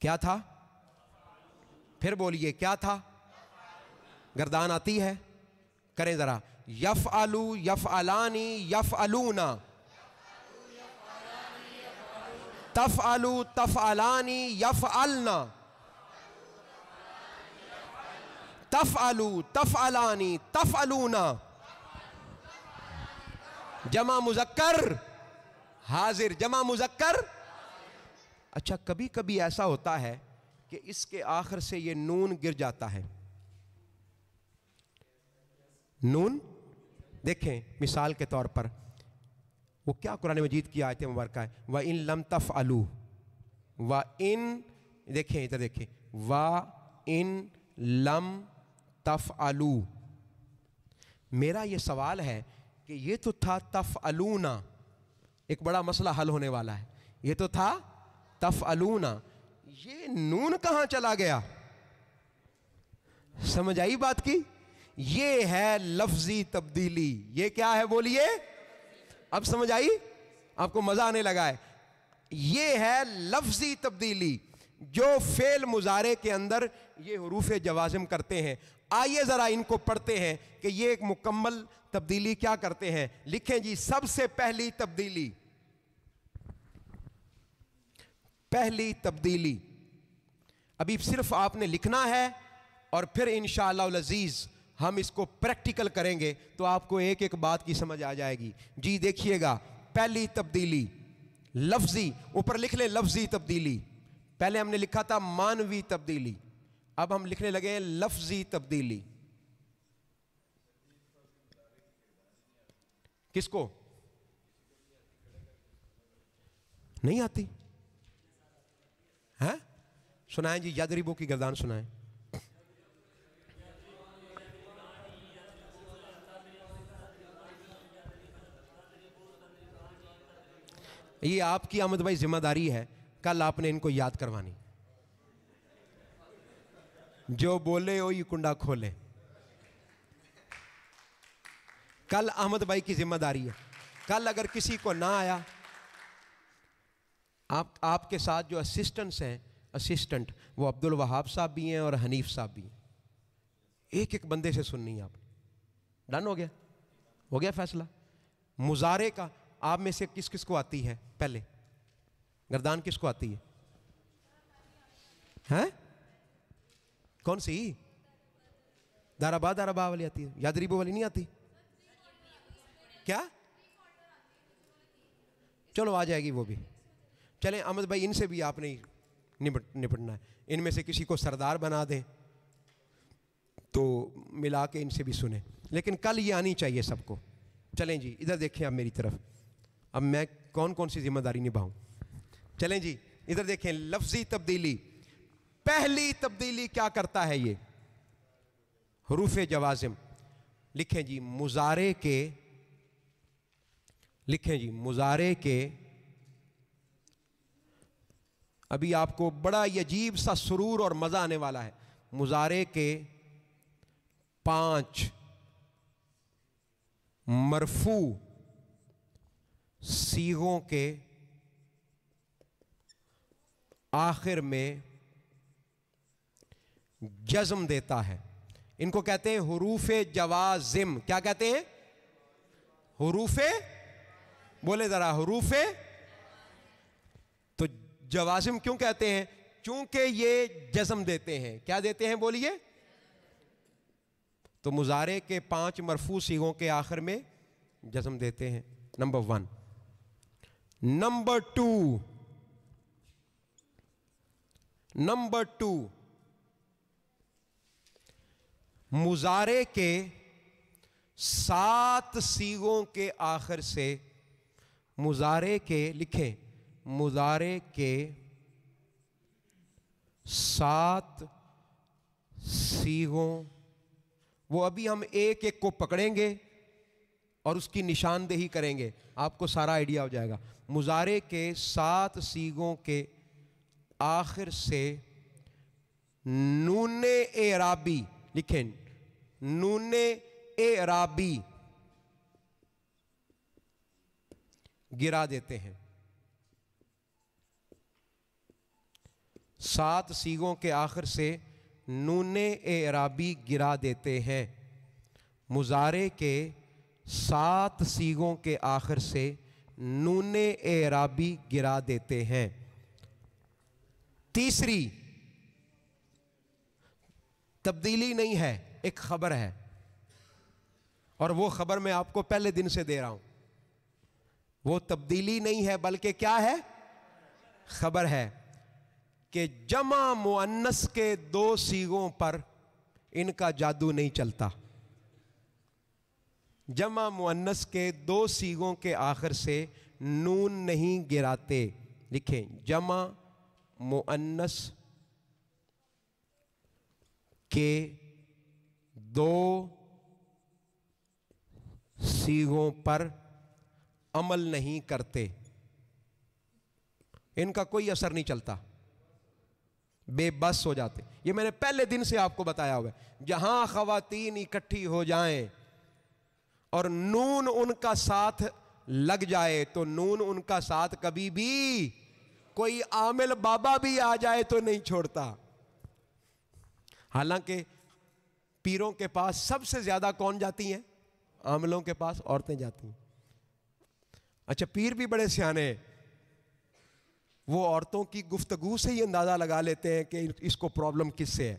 क्या था फिर बोलिए क्या था गर्दान आती है करें ज़रा यफ आलू यफ आलानी यफ अलूना तफ आलू तफ आलानी यफ अलना तफ आलू तफ आलानी तफ अलूना जमा मुजक्कर हाजिर जमा मुजक्कर अच्छा कभी कभी ऐसा होता है कि इसके आखिर से ये नून गिर जाता है नून देखें मिसाल के तौर पर वो क्या कुरान मजीद की आयत मुबारक है व इन लम तफ़ अलू व इन देखें इधर देखें व इन लम तफ़ अलू मेरा ये सवाल है कि ये तो था तफ़ ना एक बड़ा मसला हल होने वाला है ये तो था तफ़ ना ये नून कहाँ चला गया समझ आई बात की ये है लफ्जी तब्दीली ये क्या है बोलिए अब समझ आई आपको मजा आने लगा है ये है लफ्जी तब्दीली जो फेल मुजारे के अंदर ये हरूफ जवाजम करते हैं आइए ज़रा इनको पढ़ते हैं कि ये एक मुकम्मल तब्दीली क्या करते हैं लिखें जी सबसे पहली तब्दीली पहली तब्दीली अभी सिर्फ आपने लिखना है और फिर इन लजीज हम इसको प्रैक्टिकल करेंगे तो आपको एक एक बात की समझ आ जाएगी जी देखिएगा पहली तब्दीली लफ्जी ऊपर लिख ले लफ्जी तब्दीली पहले हमने लिखा था मानवी तब्दीली अब हम लिखने लगे हैं लफ्जी तब्दीली किसको नहीं आती है सुनाएं जी यादरीबो की गर्दान सुनाएं ये आपकी अहमद भाई जिम्मेदारी है कल आपने इनको याद करवानी जो बोले वो ये कुंडा खोले कल अहमद भाई की जिम्मेदारी है कल अगर किसी को ना आया आप आपके साथ जो असिस्टेंट्स हैं असिस्टेंट वो अब्दुल वहाब साहब भी हैं और हनीफ साहब भी हैं एक एक बंदे से सुननी है आपने डन हो गया हो गया फैसला मुजारे का आप में से किस किस को आती है पहले गर्दान किसको आती है हैं कौन सी दाराबा दाराबा वाली आती है यादरीबो वाली नहीं आती क्या चलो आ जाएगी वो भी चलें अहमद भाई इनसे भी आपने निपट निपटना है इनमें से किसी को सरदार बना दें तो मिला के इनसे भी सुने लेकिन कल ये आनी चाहिए सबको चलें जी इधर देखें आप मेरी तरफ़ अब मैं कौन कौन सी जिम्मेदारी निभाऊं चलें जी इधर देखें लफ्जी तब्दीली पहली तब्दीली क्या करता है ये हरूफ जवाजिम लिखें जी मुजारे के लिखें जी मुजारे के अभी आपको बड़ा अजीब सा सुरूर और मज़ा आने वाला है मुजारे के पांच मरफू सीगों के आखिर में जज्म देता है इनको कहते हैं हरूफ जवाजिम क्या कहते हैं हरूफ बोले जरा हरूफ तो जवाजिम क्यों कहते हैं क्योंकि ये जज्म देते हैं क्या देते हैं बोलिए तो मुजारे के पांच मरफू सीगों के आखिर में जज्म देते हैं number one number two number two मुजारे के सात सीगों के आखिर से मुजारे के लिखें मुजारे के सात सीगों वो अभी हम एक एक को पकड़ेंगे और उसकी निशानदेही करेंगे आपको सारा आइडिया हो जाएगा मुजारे के सात सीगों के आखिर से नून एराबी लिखें नून एराबी गिरा देते हैं सात सीगों के आखिर से नून एराबी गिरा देते हैं मुजारे के सात सीगों के आखिर से नून एराबी गिरा देते हैं तीसरी तब्दीली नहीं है एक खबर है और वो खबर मैं आपको पहले दिन से दे रहा हूं वो तब्दीली नहीं है बल्कि क्या है खबर है कि जमा मुअन्नस के दो सीगों पर इनका जादू नहीं चलता जमा मुन्नस के दो सीगों के आखिर से नून नहीं गिराते लिखें जमा मुन्नस के दो सीगों पर अमल नहीं करते इनका कोई असर नहीं चलता बेबस हो जाते ये मैंने पहले दिन से आपको बताया हुआ है जहां खातन इकट्ठी हो जाएं और नून उनका साथ लग जाए तो नून उनका साथ कभी भी कोई आमिल बाबा भी आ जाए तो नहीं छोड़ता हालांकि पीरों के पास सबसे ज्यादा कौन जाती हैं आमलों के पास औरतें जाती हैं अच्छा पीर भी बड़े सियाने वो औरतों की गुफ्तगु से ही अंदाज़ा लगा लेते हैं कि इसको प्रॉब्लम किससे है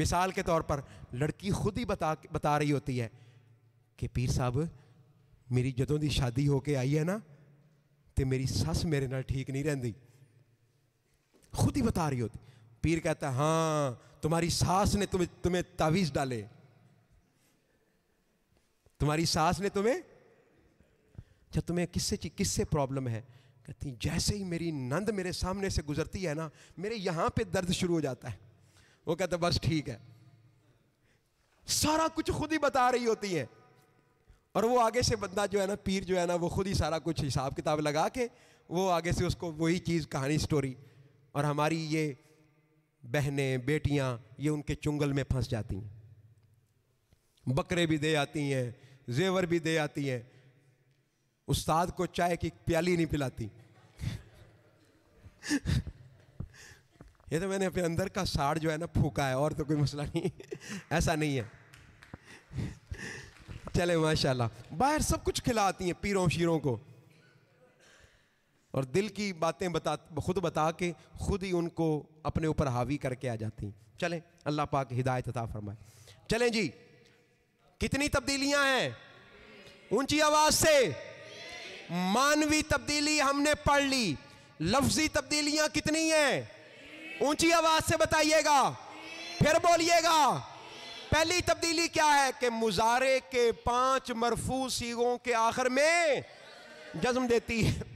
मिसाल के तौर पर लड़की खुद ही बता बता रही होती है कि पीर साहब मेरी जदों की शादी ਹੋ आई है ना तो मेरी ਮੇਰੀ मेरे न ठीक नहीं ਨਹੀਂ खुद ही बता रही होती पीर कहता हाँ तुम्हारी सास ने तुम्हें तुम्हें तावीज डाले तुम्हारी सास ने तुम्हें जब तुम्हें किससे किससे प्रॉब्लम है कहती जैसे ही मेरी नंद मेरे सामने से गुजरती है ना मेरे यहाँ पे दर्द शुरू हो जाता है वो कहते बस ठीक है सारा कुछ खुद ही बता रही होती है और वो आगे से बंदा जो है ना पीर जो है ना वो खुद ही सारा कुछ हिसाब किताब लगा के वो आगे से उसको वही चीज़ कहानी स्टोरी और हमारी ये बहनें बेटियां ये उनके चुंगल में फंस जाती हैं बकरे भी दे आती हैं जेवर भी दे आती हैं उस्ताद को चाय की प्याली नहीं पिलाती ये तो मैंने अपने अंदर का साड़ जो है ना फूका है और तो कोई मसला नहीं ऐसा नहीं है चले माशाल्लाह बाहर सब कुछ खिलाती हैं पीरों शीरों को और दिल की बातें बता खुद बता के खुद ही उनको अपने ऊपर हावी करके आ जाती हैं चलें अल्लाह पाक हिदायत अता फरमाए चलें जी कितनी तब्दीलियां हैं ऊंची आवाज से मानवी तब्दीली हमने पढ़ ली लफ्जी तब्दीलियां कितनी हैं ऊंची आवाज से बताइएगा फिर बोलिएगा पहली तब्दीली क्या है कि मुजारे के पांच मरफू सीगों के आखिर में जज्म देती है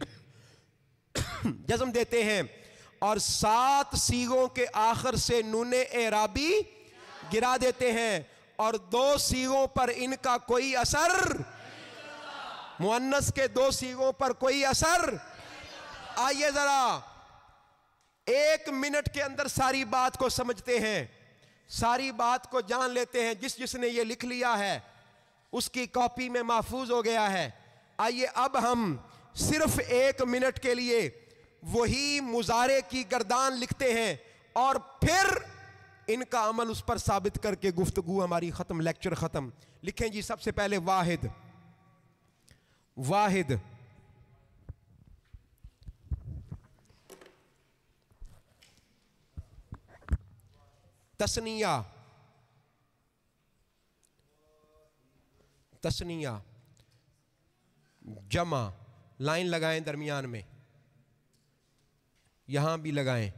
(coughs) जज्म देते हैं और सात सीगों के आखिर से नूने एराबी गिरा देते हैं और दो सीगों पर इनका कोई असर मुअन्नस के दो सीगों पर कोई असर आइए जरा एक मिनट के अंदर सारी बात को समझते हैं सारी बात को जान लेते हैं जिस जिसने ये लिख लिया है उसकी कॉपी में महफूज हो गया है आइए अब हम सिर्फ एक मिनट के लिए वही मुजारे की गर्दान लिखते हैं और फिर इनका अमल उस पर साबित करके गुफ्तगु हमारी ख़त्म लेक्चर ख़त्म लिखें जी सबसे पहले वाहिद वाहिद तस्निया तस्निया जमा लाइन लगाएं दरमियान में यहाँ भी लगाएं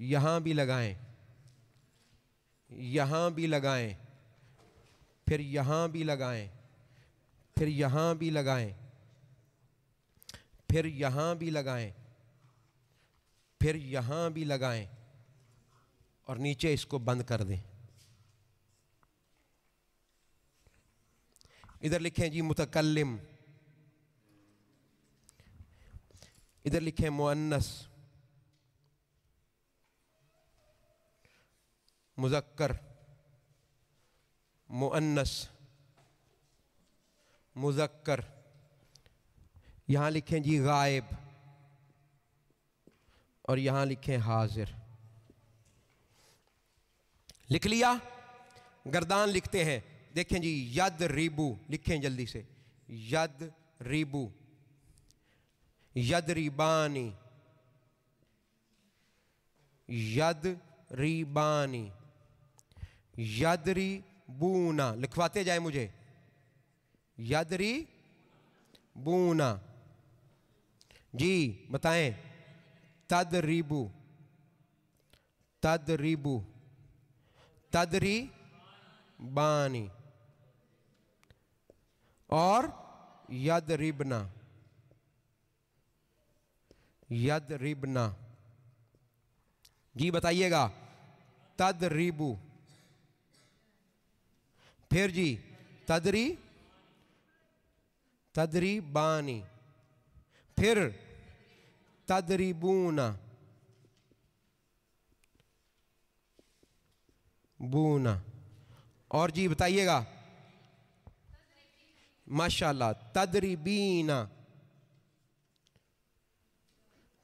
यहाँ भी लगाएं यहाँ भी लगाएं फिर यहाँ भी लगाएं फिर यहाँ भी लगाएं फिर यहाँ भी लगाएं फिर यहाँ भी लगाएं और नीचे इसको बंद कर दें इधर लिखें जी मुतकलम इधर लिखें मुअन्नस मुजक्कर मुअन्नस मुजक्कर यहां लिखें जी गायब और यहां लिखें हाजिर लिख लिया गर्दान लिखते हैं देखें जी यद रिबू लिखें जल्दी से यद रिबू यद रिबानी यद रिबानी यद रिबूना लिखवाते जाए मुझे यद री बूना जी बताएं तद रिबू तद रिबू तदरी बानी और यद रिबना यद रिबना जी बताइएगा तद रिबू फिर जी तदरी तदरी बानी फिर तदरीबूना बूना और जी बताइएगा माशाल्लाह बीना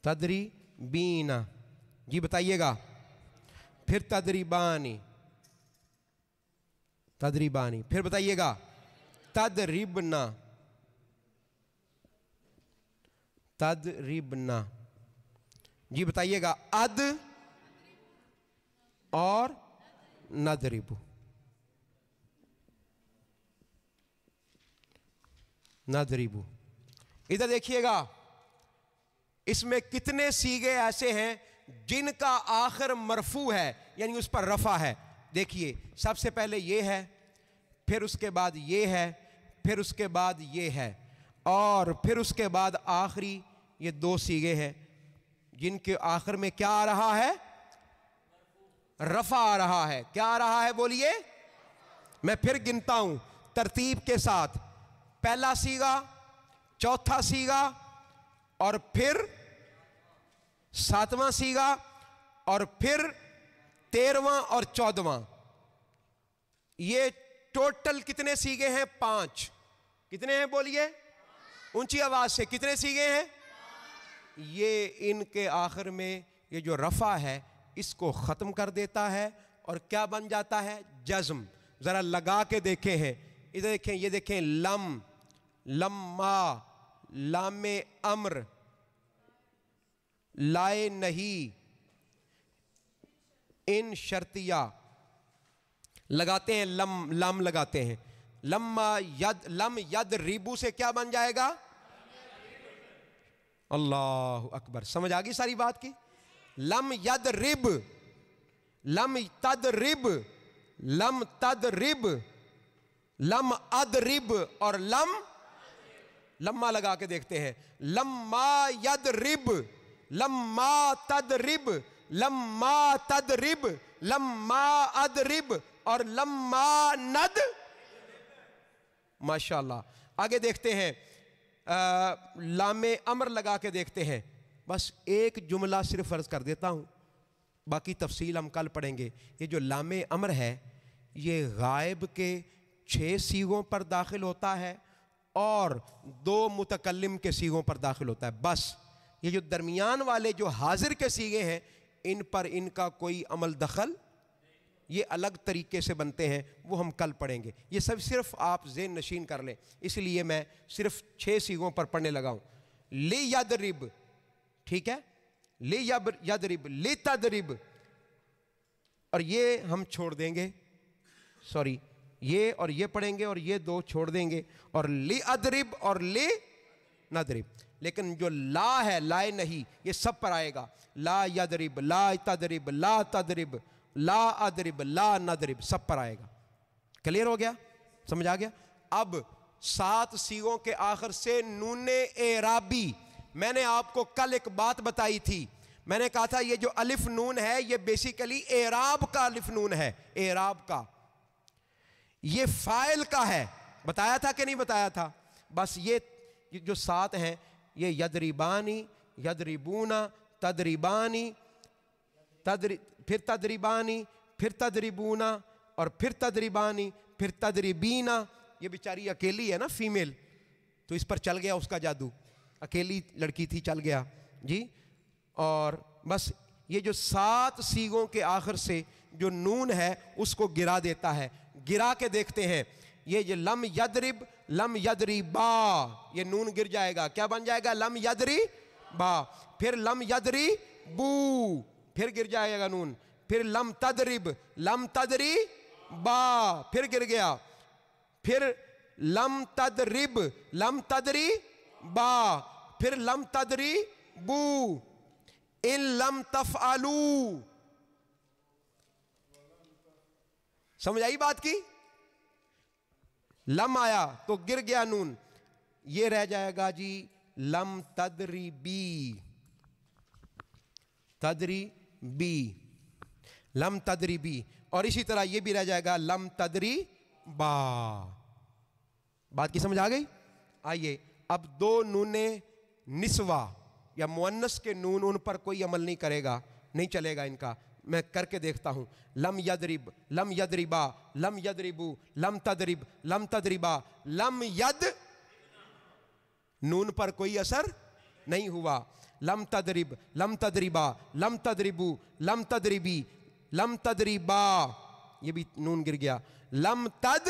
तदरी बीना जी बताइएगा फिर तदरीबानी तदरीबानी फिर बताइएगा तदरिबना तदरिबना जी बताइएगा अद और नदरिबू नदरिबू इधर देखिएगा इसमें कितने सीगे ऐसे हैं जिनका आखिर मरफू है यानी उस पर रफा है देखिए सबसे पहले ये है फिर उसके बाद ये है फिर उसके बाद ये है और फिर उसके बाद आखिरी ये दो सीगे हैं जिनके आखिर में क्या आ रहा है रफा आ रहा है क्या आ रहा है बोलिए मैं फिर गिनता हूं तरतीब के साथ पहला सीगा चौथा सीगा और फिर सातवां सीगा और फिर तेरवा और चौदवा ये टोटल कितने सीगे हैं पांच कितने हैं बोलिए ऊंची आवाज से कितने सीगे हैं ये इनके आखिर में ये जो रफा है इसको ख़त्म कर देता है और क्या बन जाता है जज्म ज़रा लगा के देखे हैं इधर देखें ये देखें लम लम्मा लामे अम्र लाए नहीं इन शर्तिया लगाते हैं लम लम लगाते हैं लम्मा यद लम यद रिबू से क्या बन जाएगा अल्लाह अकबर समझ आ गई सारी बात की लम यद रिब लम तद रिब लम तद रिब लम अद रिब और लम लम्मा लगा के देखते हैं लम्मा यद रिब लम्मा तद रिब लम्मा तद रिब लम्मा अद रिब और लम्मा नद माशाल्लाह आगे देखते हैं लामे अमर लगा के देखते हैं बस एक जुमला सिर्फ फ़र्ज़ कर देता हूँ बाकी तफसील हम कल पढ़ेंगे ये जो लाम अमर है ये गायब के छः सीगों पर दाखिल होता है और दो मुतकलम के सीगों पर दाखिल होता है बस ये जो दरमियान वाले जो हाजिर के सीगे हैं इन पर इनका कोई अमल दखल ये अलग तरीके से बनते हैं वो हम कल पढ़ेंगे ये सब सिर्फ आप जेन नशीन कर लें इसलिए मैं सिर्फ छः सीगों पर पढ़ने लगा हूँ ले रिब ठीक है ले यदरिब लेता तदरिब और ये हम छोड़ देंगे सॉरी ये और ये पढ़ेंगे और ये दो छोड़ देंगे और ले अदरिब और ले नदरिब लेकिन जो ला है लाए नहीं ये सब पर आएगा ला यदरिब ला तदरिब ला तदरिब ला अदरिब ला नदरिब सब पर आएगा क्लियर हो गया समझ आ गया अब सात सीगों के आखिर से नूने एराबी मैंने आपको कल एक बात बताई थी मैंने कहा था ये जो अलिफ नून है ये बेसिकली एराब का अलिफ नून है एराब का ये फाइल का है बताया था कि नहीं बताया था बस ये जो सात हैं ये यदरीबानी यदरीबूना तदरीबानी तदरी फिर तदरीबानी फिर तदरीबूना और फिर तदरीबानी फिर तदरीबीना ये बेचारी अकेली है ना फीमेल तो इस पर चल गया उसका जादू अकेली लड़की थी चल गया जी और बस ये जो सात सीगों के आखिर से जो नून है उसको गिरा देता है गिरा के देखते हैं ये जो लम यदरिब लम यदरी बा ये नून गिर जाएगा क्या बन जाएगा लम यदरी बा फिर लम यदरी बू फिर गिर जाएगा नून फिर लम तदरिब लम तदरी बा फिर गिर गया फिर लम तदरिब लम तदरी बा फिर लम तदरी बू इन लम तफ आलू समझ आई बात की लम आया तो गिर गया नून ये रह जाएगा जी लम तदरी बी तदरी बी लम तदरी बी और इसी तरह ये भी रह जाएगा लम तदरी बा बात की समझ आ गई आइए अब दो नूने निस्वा या मुन्नस के नून उन पर कोई अमल नहीं करेगा नहीं चलेगा इनका मैं करके देखता हूँ लम यदरिब लम यदरिबा लम यदरिबू लम तदरिब लम तदरिबा लम यद नून पर कोई असर नहीं हुआ लम तदरिब लम तदरिबा लम तदरिबू लम तदरिबी लम तदरिबा ये भी नून गिर गया लम तद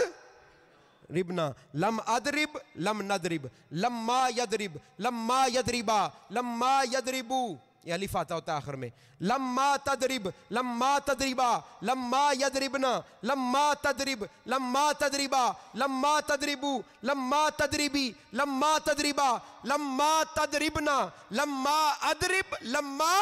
रिबना लम अदरिब लम नदरिब लम्मा यदरिब लम्मा यदरिबा लम्मा यदरिबू यह अलिफ आता होता आखिर में लम्मा तदरिब लम्मा तदरिबा लम्मा यदरिबना लम्मा तदरिब लम्मा तदरिबा लम्मा तदरिबू लम्मा तदरिबी लम्मा तदरिबा लम्मा तदरिबना लम्मा अदरिब लम्मा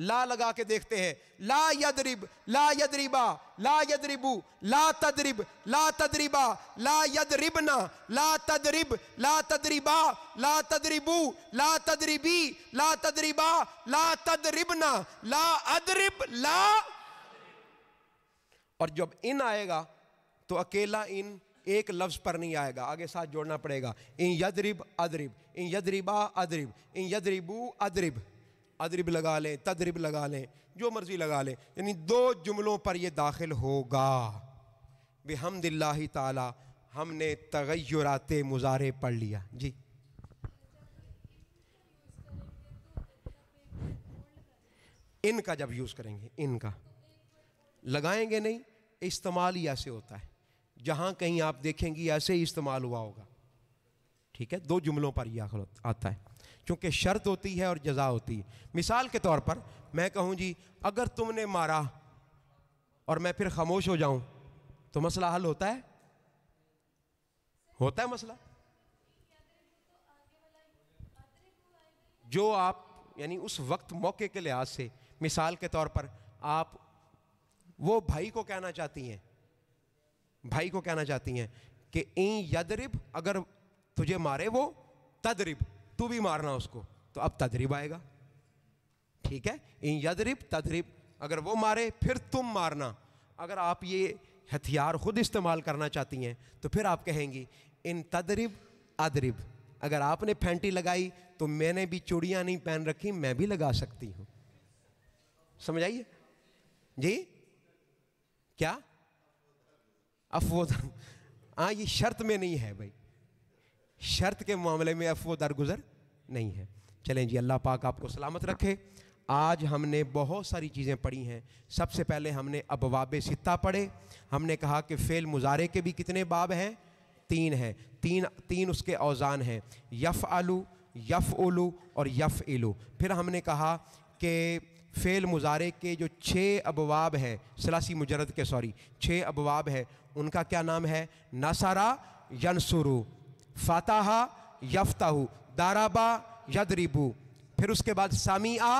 ला लगा के देखते हैं ला यदरिब ला यदरिबा ला यदरिबू ला तदरिब ला तदरिबा ला यदरिबना ला तदरिब ला तदरिबा ला तदरिबू ला तदरिबी ला तदरिबा ला तदरिबना ला अदरिब ला और जब इन आएगा तो अकेला इन एक लफ्ज़ पर नहीं आएगा आगे साथ जोड़ना पड़ेगा इन यदरिब अदरिब इन यदरिबा अदरिब इन यदरिबू अदरिब अदरब लगा लें तदरब लगा लें जो मर्ज़ी लगा लें यानी दो जुमलों पर यह दाखिल होगा बेहमदिल्ला ताला हमने तगैरात मुजारे पढ़ लिया जी इनका जब यूज़ करेंगे इनका लगाएंगे नहीं इस्तेमाल ही ऐसे होता है जहाँ कहीं आप देखेंगे ऐसे ही इस्तेमाल हुआ होगा ठीक है दो जुमलों पर यह आता है क्योंकि शर्त होती है और जजा होती है मिसाल के तौर पर मैं कहूँ जी अगर तुमने मारा और मैं फिर खामोश हो जाऊं तो मसला हल होता है होता है मसला जो आप यानी उस वक्त मौके के लिहाज से मिसाल के तौर पर आप वो भाई को कहना चाहती हैं भाई को कहना चाहती हैं कि ई यदरिब अगर तुझे मारे वो तदरिब तू भी मारना उसको तो अब तदरीब आएगा ठीक है इन यदरिब तदरीब अगर वो मारे फिर तुम मारना अगर आप ये हथियार खुद इस्तेमाल करना चाहती हैं तो फिर आप कहेंगी इन तदरिब अदरिब अगर आपने फैंटी लगाई तो मैंने भी चूड़ियाँ नहीं पहन रखी मैं भी लगा सकती हूँ समझ आइए जी क्या अफवोधर्म हाँ ये शर्त में नहीं है भाई शर्त के मामले में अफ वो दरगुजर नहीं है चलें जी अल्लाह पाक आपको सलामत रखे आज हमने बहुत सारी चीज़ें पढ़ी हैं सबसे पहले हमने अबवाब सित्ता पढ़े हमने कहा कि फ़ेल मुजारे के भी कितने बाब हैं तीन हैं तीन तीन उसके औज़ान हैं यफ़ आलू यफ़ उलू और यफ़ इलू फिर हमने कहा कि फ़ेल मुजारे के जो छः अबवाब हैं सलासी मुजरद के सॉरी छः अबवाब हैं उनका क्या नाम है नसारा यनसुरू फाताह यफ्ताह दाराबा यदरीबू फिर उसके बाद आ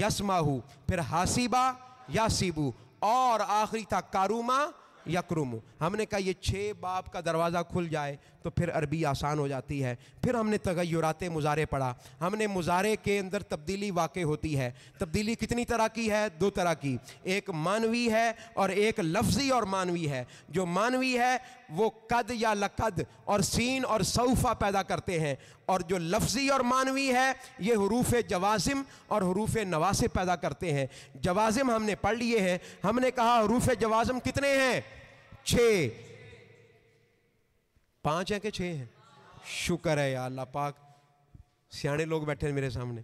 यसमाहू फिर हासीबा यासीबू और आखिरी था या यकरूम हमने कहा ये छः बाप का दरवाज़ा खुल जाए तो फिर अरबी आसान हो जाती है फिर हमने तगैरात मुजारे पढ़ा हमने मुजारे के अंदर तब्दीली वाक़ होती है तब्दीली कितनी तरह की है दो तरह की एक मानवी है और एक लफ्ज़ी और मानवी है जो मानवी है वो कद या लकद और सीन और सऊफ़ा पैदा करते हैं और जो लफ्ज़ी और मानवी है ये हरूफ जवाजिम और हरूफ नवासे पैदा करते हैं जवाजिम हमने पढ़ लिए हैं हमने कहा हरूफ जवाजिम कितने हैं छः पांच हैं कि छः हैं शुक्र है या अल्लाह पाक सियाने लोग बैठे हैं मेरे सामने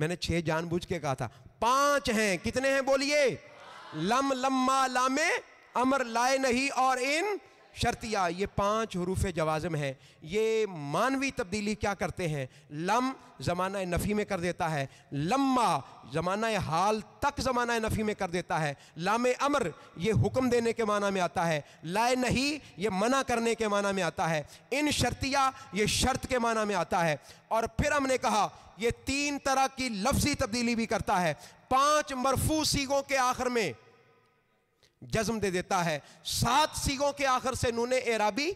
मैंने छः जानबूझ के कहा था पांच हैं कितने हैं बोलिए लम लम्मा लामे अमर लाए नहीं और इन शर्तिया ये पांच हरूफ जवाज़म हैं ये मानवी तब्दीली क्या करते हैं लम ज़माना नफ़ी में कर देता है लम्मा ज़माना हाल तक ज़माना नफ़ी में कर देता है लाम अमर ये हुक्म देने के माना में आता है लाए नहीं ये मना करने के माना में आता है इन शर्तिया ये शर्त के माना में आता है और फिर हमने कहा ये तीन तरह की लफ्ज़ी तब्दीली भी करता है पाँच मरफू सीगों के आखिर में जज्म दे देता है सात सीगों के आखिर से नूने एराबी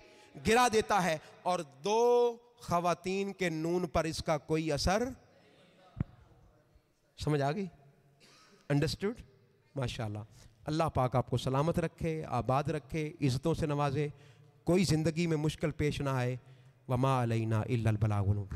गिरा देता है और दो खातन के नून पर इसका कोई असर समझ आ गई अंडरस्टूड माशाल्लाह अल्लाह पाक आपको सलामत रखे आबाद रखे इज़्ज़तों से नवाजे कोई ज़िंदगी में मुश्किल पेश ना आए वमा अलैना इल्लल बलागुन